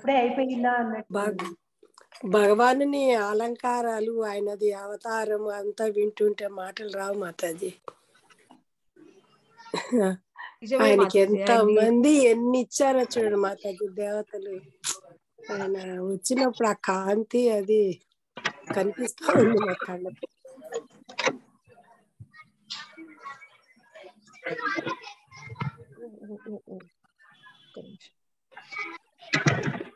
Speaker 1: అప్పుడే అయిపోయిందా అన్నట్టు భగవానుని అలంకారాలు ఆయనది అవతారం అంతా వింటుంటే మాటలు రావు మాతాజీ ఆయనకి ఎంత మంది ఎన్ని ఇచ్చారో చూడండి మాతాజీ దేవతలు ఆయన వచ్చినప్పుడు ఆ కాంతి అది కనిపిస్తా ఉంది మా కళ్ళకి Thank you.